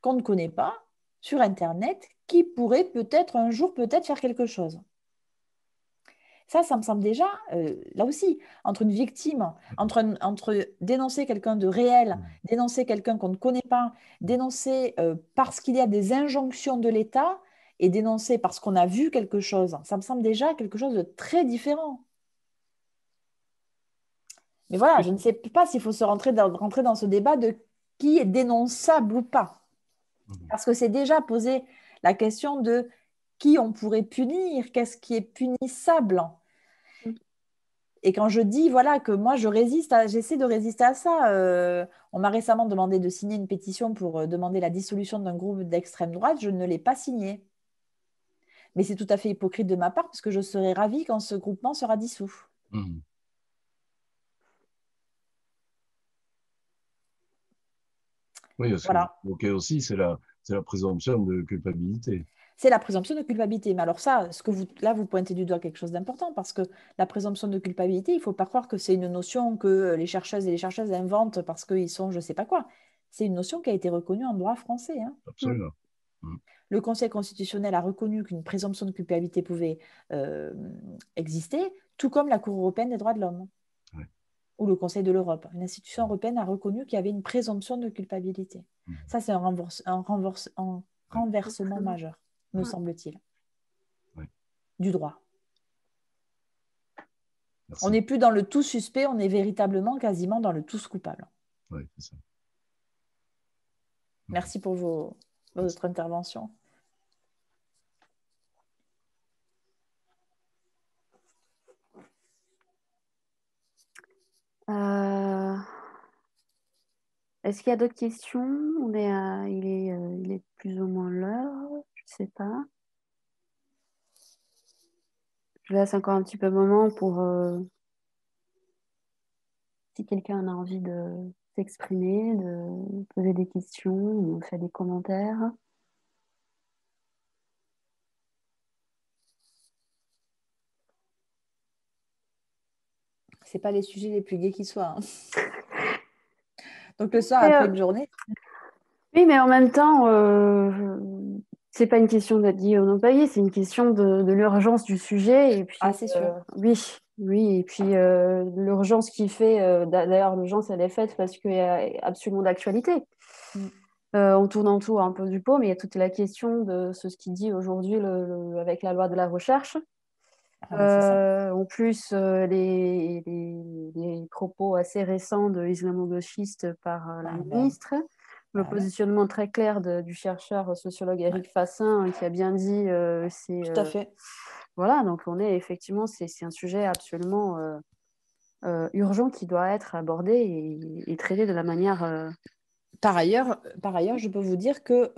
qu'on ne connaît pas sur Internet qui pourraient peut-être un jour peut-être faire quelque chose. Ça, ça me semble déjà, euh, là aussi, entre une victime, entre, dénoncer quelqu'un de réel, mmh. dénoncer quelqu'un qu'on ne connaît pas, dénoncer euh, parce qu'il y a des injonctions de l'État et dénoncer parce qu'on a vu quelque chose, ça me semble déjà quelque chose de très différent. Mais voilà, je ne sais pas s'il faut se rentrer dans, rentrer dans ce débat de qui est dénonçable ou pas. Mmh. Parce que c'est déjà posé la question de qui on pourrait punir, qu'est-ce qui est punissable. Mm. Et quand je dis voilà que moi je résiste, j'essaie de résister à ça. Euh, on m'a récemment demandé de signer une pétition pour euh, demander la dissolution d'un groupe d'extrême droite. Je ne l'ai pas signée. Mais c'est tout à fait hypocrite de ma part parce que je serais ravie quand ce groupement sera dissous. Mm. Oui, ok aussi, c'est la présomption de culpabilité c'est la présomption de culpabilité. Mais alors ça, ce que vous, là, vous pointez du doigt quelque chose d'important, parce que la présomption de culpabilité, il ne faut pas croire que c'est une notion que euh, les chercheuses et les chercheuses inventent parce qu'ils sont je ne sais pas quoi. C'est une notion qui a été reconnue en droit français. Hein. Absolument. Mm. Le Conseil constitutionnel a reconnu qu'une présomption de culpabilité pouvait euh, exister, tout comme la Cour européenne des droits de l'homme ou le Conseil de l'Europe. Une institution européenne a reconnu qu'il y avait une présomption de culpabilité. Mm. Ça, c'est un, un renversement majeur me semble-t-il. Du droit. On n'est plus dans le tout suspect, on est véritablement quasiment dans le tout coupable. Merci pour vos, votre intervention. Euh, est-ce qu'il y a d'autres questions on est euh, il est plus ou moins l'heure. Je sais pas. Je laisse encore un petit peu de moment pour euh, si quelqu'un a envie de s'exprimer, de poser des questions de faire des commentaires. c'est pas les sujets les plus gais qui soient. Hein. *laughs* Donc le soir après euh, une journée. Oui, mais en même temps, euh, c'est pas une question d'être lié au non payé, c'est une question de, l'urgence du sujet. Et puis, ah, c'est sûr. Euh, oui, oui. Et puis, euh, l'urgence qui fait, euh, d'ailleurs, l'urgence, elle est faite parce qu'il y a absolument d'actualité. Mm. on tourne en tour un peu du pot, mais il y a toute la question de ce, ce qui dit aujourd'hui avec la loi de la recherche. Ah en plus, les, propos assez récents de l'islamo-gauchiste par la ah, ministre le positionnement très clair du chercheur euh, sociologue Eric Fassin euh, qui a bien dit euh, c'est tout à fait voilà donc on est effectivement c'est un sujet absolument urgent qui doit être abordé et, traité de la manière par ailleurs, par ailleurs, je peux vous dire que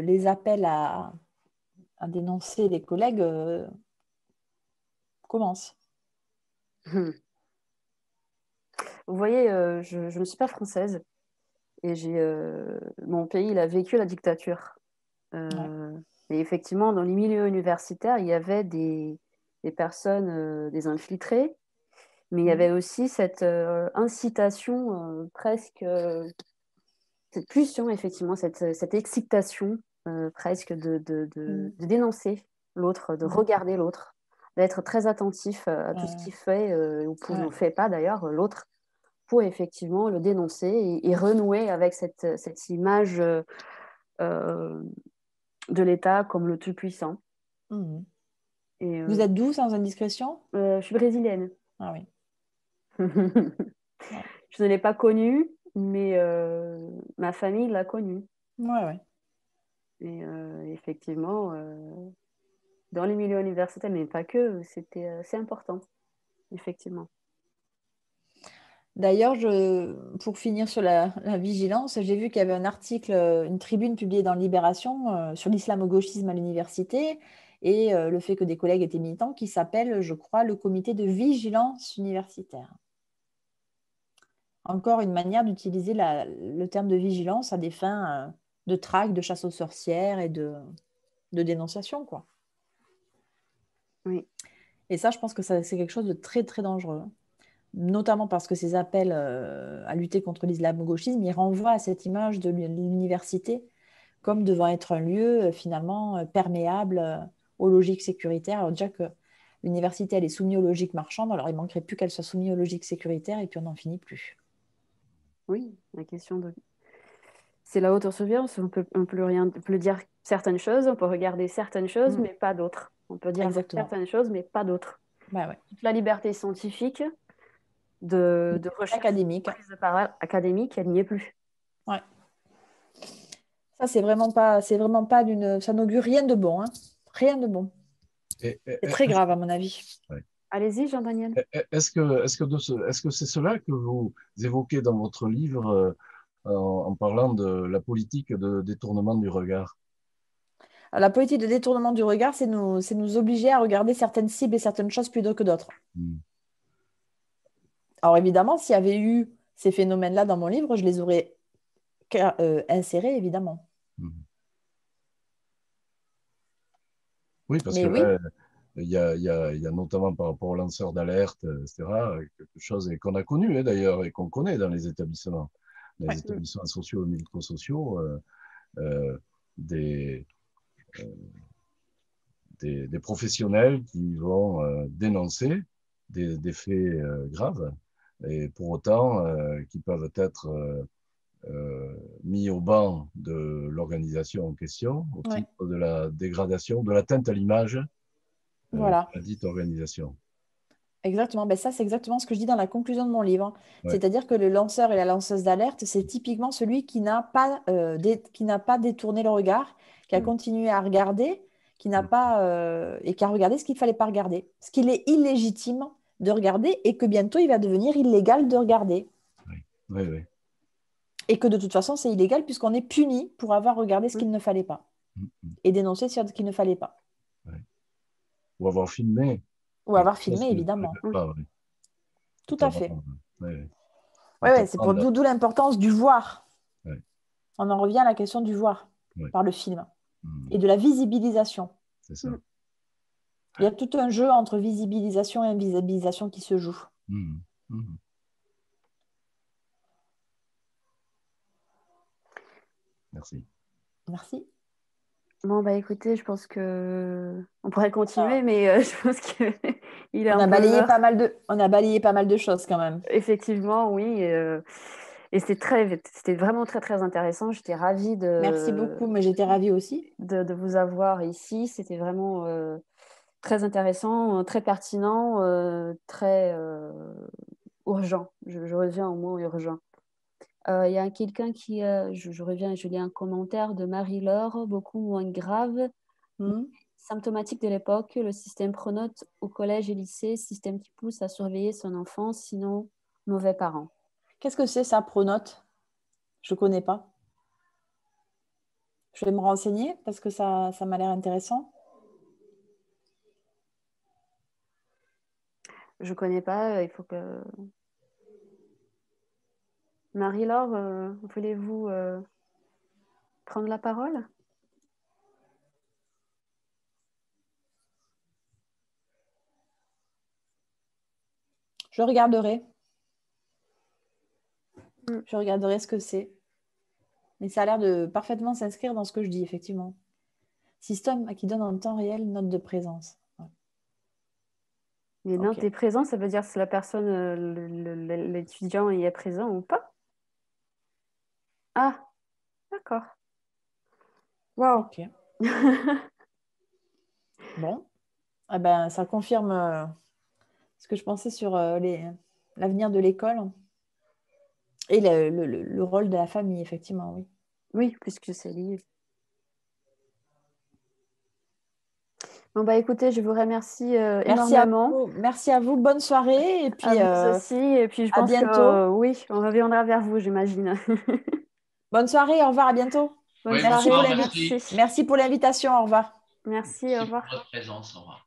les appels à, à, dénoncer les collègues commencent. Hmm. Vous voyez, je, ne suis pas française. Et j'ai, euh, mon pays, il a vécu la dictature. Euh, et effectivement, dans les milieux universitaires, il y avait des, personnes, euh, des infiltrés, mais il y mm. avait aussi cette incitation presque, cette pulsion, effectivement, cette, cette excitation presque de, de, de, mm. dénoncer l'autre, de mm. regarder l'autre, d'être très attentif à tout ce qu'il fait, ou ne fait pas d'ailleurs, l'autre effectivement le dénoncer et, renouer avec cette, image euh, euh, de l'État comme le tout-puissant. Mmh. Euh, Vous êtes d'où, sans indiscrétion Je suis brésilienne. Ah *laughs* je ne l'ai pas connu, mais ma famille l'a connu. Ouais, Et effectivement, dans les milieux universitaires, mais pas que, c'était assez important, effectivement. D'ailleurs, pour finir sur la, vigilance, j'ai vu qu'il y avait un article, euh, une tribune publiée dans Libération euh, sur l'islamo-gauchisme à l'université et euh, le fait que des collègues étaient militants qui s'appelle, je crois, le comité de vigilance universitaire. Encore une manière d'utiliser le terme de vigilance à des fins de traque, de chasse aux sorcières et de, dénonciation. Quoi. Et ça, je pense que c'est quelque chose de très, très dangereux notamment parce que ces appels euh, à lutter contre l'islamo-gauchisme, ils renvoient à cette image de l'université comme devant être un lieu euh, finalement euh, perméable aux logiques sécuritaires. Alors déjà que l'université, elle est soumise aux logiques marchandes, alors il manquerait plus qu'elle soit soumise aux logiques sécuritaires et puis on n'en finit plus. Oui, la question de... C'est la haute surveillance, on peut, on peut, rien, dire certaines choses, on peut regarder certaines choses, mm. mais pas d'autres. On peut dire certaines choses, mais pas d'autres. Bah ouais. Toute la liberté scientifique, de, de recherche académique. De parole académique, elle n'y est plus. Ouais. Ça, c'est vraiment pas, c'est vraiment pas d'une, ça n'augure rien de bon, hein. rien de bon. C'est très grave à mon avis. Allez-y, Jean-Daniel. Est-ce que, est-ce que, est-ce que c'est cela que vous évoquez dans votre livre euh, en, parlant de la politique de détournement du regard ah, La politique de détournement du regard, c'est nous, c'est nous obliger à regarder certaines cibles et certaines choses plutôt que d'autres. Hmm. Alors évidemment, s'il y avait eu ces phénomènes-là dans mon livre, je les aurais euh, insérés, évidemment. Mhm. Oui, parce que euh, il y, a, notamment par rapport aux lanceurs d'alerte, etc., quelque chose qu'on a connu hein, d'ailleurs et qu'on connaît dans les établissements, les sociaux et médico-sociaux, euh, des, des, professionnels qui vont dénoncer des faits graves et pour autant euh, qui peuvent être euh, euh, mis au banc de l'organisation en question au titre de la dégradation, de l'atteinte à l'image euh, de la dite organisation. Exactement, ben ça c'est exactement ce que je dis dans la conclusion de mon livre. Hein. C'est-à-dire que le lanceur et la lanceuse d'alerte, c'est typiquement celui qui n'a pas, euh, pas détourné le regard, qui a mm. continué à regarder, qui n'a mm. pas et qui a regardé ce qu'il ne fallait pas regarder. Ce qu'il est illégitime de regarder et que bientôt il va devenir illégal de regarder. Et que de toute façon, c'est illégal puisqu'on est puni pour avoir regardé ce qu'il mm. ne fallait pas mm, mm. et dénoncé ce qu'il ne fallait pas. Ou avoir filmé. Ou avoir filmé, évidemment. Tout à fait. Oui, ouais, c'est pour d'où l'importance du voir. On en revient à la question du voir par le film et de la visibilisation. C'est ça. Il y a tout un jeu entre visibilisation et invisibilisation qui se joue. Hmm. Hmm. Merci. Merci. Bon, bah écoutez, je pense que on pourrait continuer, ah. mais euh, *laughs* je pense qu'il a, on a balayé pas mal de On a balayé pas mal de choses quand même. Effectivement, oui. Euh, et c'était c'était vraiment très très intéressant. J'étais ravie de. Merci beaucoup, mais j'étais ravie aussi de, vous avoir ici. C'était vraiment euh, très intéressant, euh, très pertinent, euh, très euh, urgent. Je, reviens au mot urgent. Il y a quelqu'un qui, je, je, reviens, je lis un commentaire de Marie-Laure, beaucoup moins grave, hmm. symptomatique de l'époque, le système pronote au collège et lycée, système qui pousse à surveiller son enfant, sinon mauvais parent. Qu'est-ce que c'est ça, pronote Je ne connais pas. Je vais me renseigner parce que ça, ça m'a l'air intéressant. je connais pas, euh, il faut que. Marie-Laure, euh, voulez-vous euh, prendre la parole Je regarderai. Mm. Je regarderai ce que c'est. Mais ça a l'air de parfaitement s'inscrire dans ce que je dis, effectivement. Système qui donne en temps réel note de présence. Mais non, tu es présent, ça veut dire si la personne, euh, l'étudiant y est présent ou pas Ah, d'accord. Wow. ok bon, eh ben, ça confirme euh, ce que je pensais sur euh, l'avenir de l'école et le, le, rôle de la famille, effectivement, oui. Oui, puisque c'est lié. Bon, bah écoutez, je vous remercie euh, merci énormément. À vous. Merci à vous. Bonne soirée. Et puis, à euh, Et puis, je bientôt. oui, on reviendra vers vous, j'imagine. *laughs* Bonne soirée. Au revoir. À bientôt. merci. pour l'invitation. Au revoir. Merci. au revoir. votre présence. Au revoir.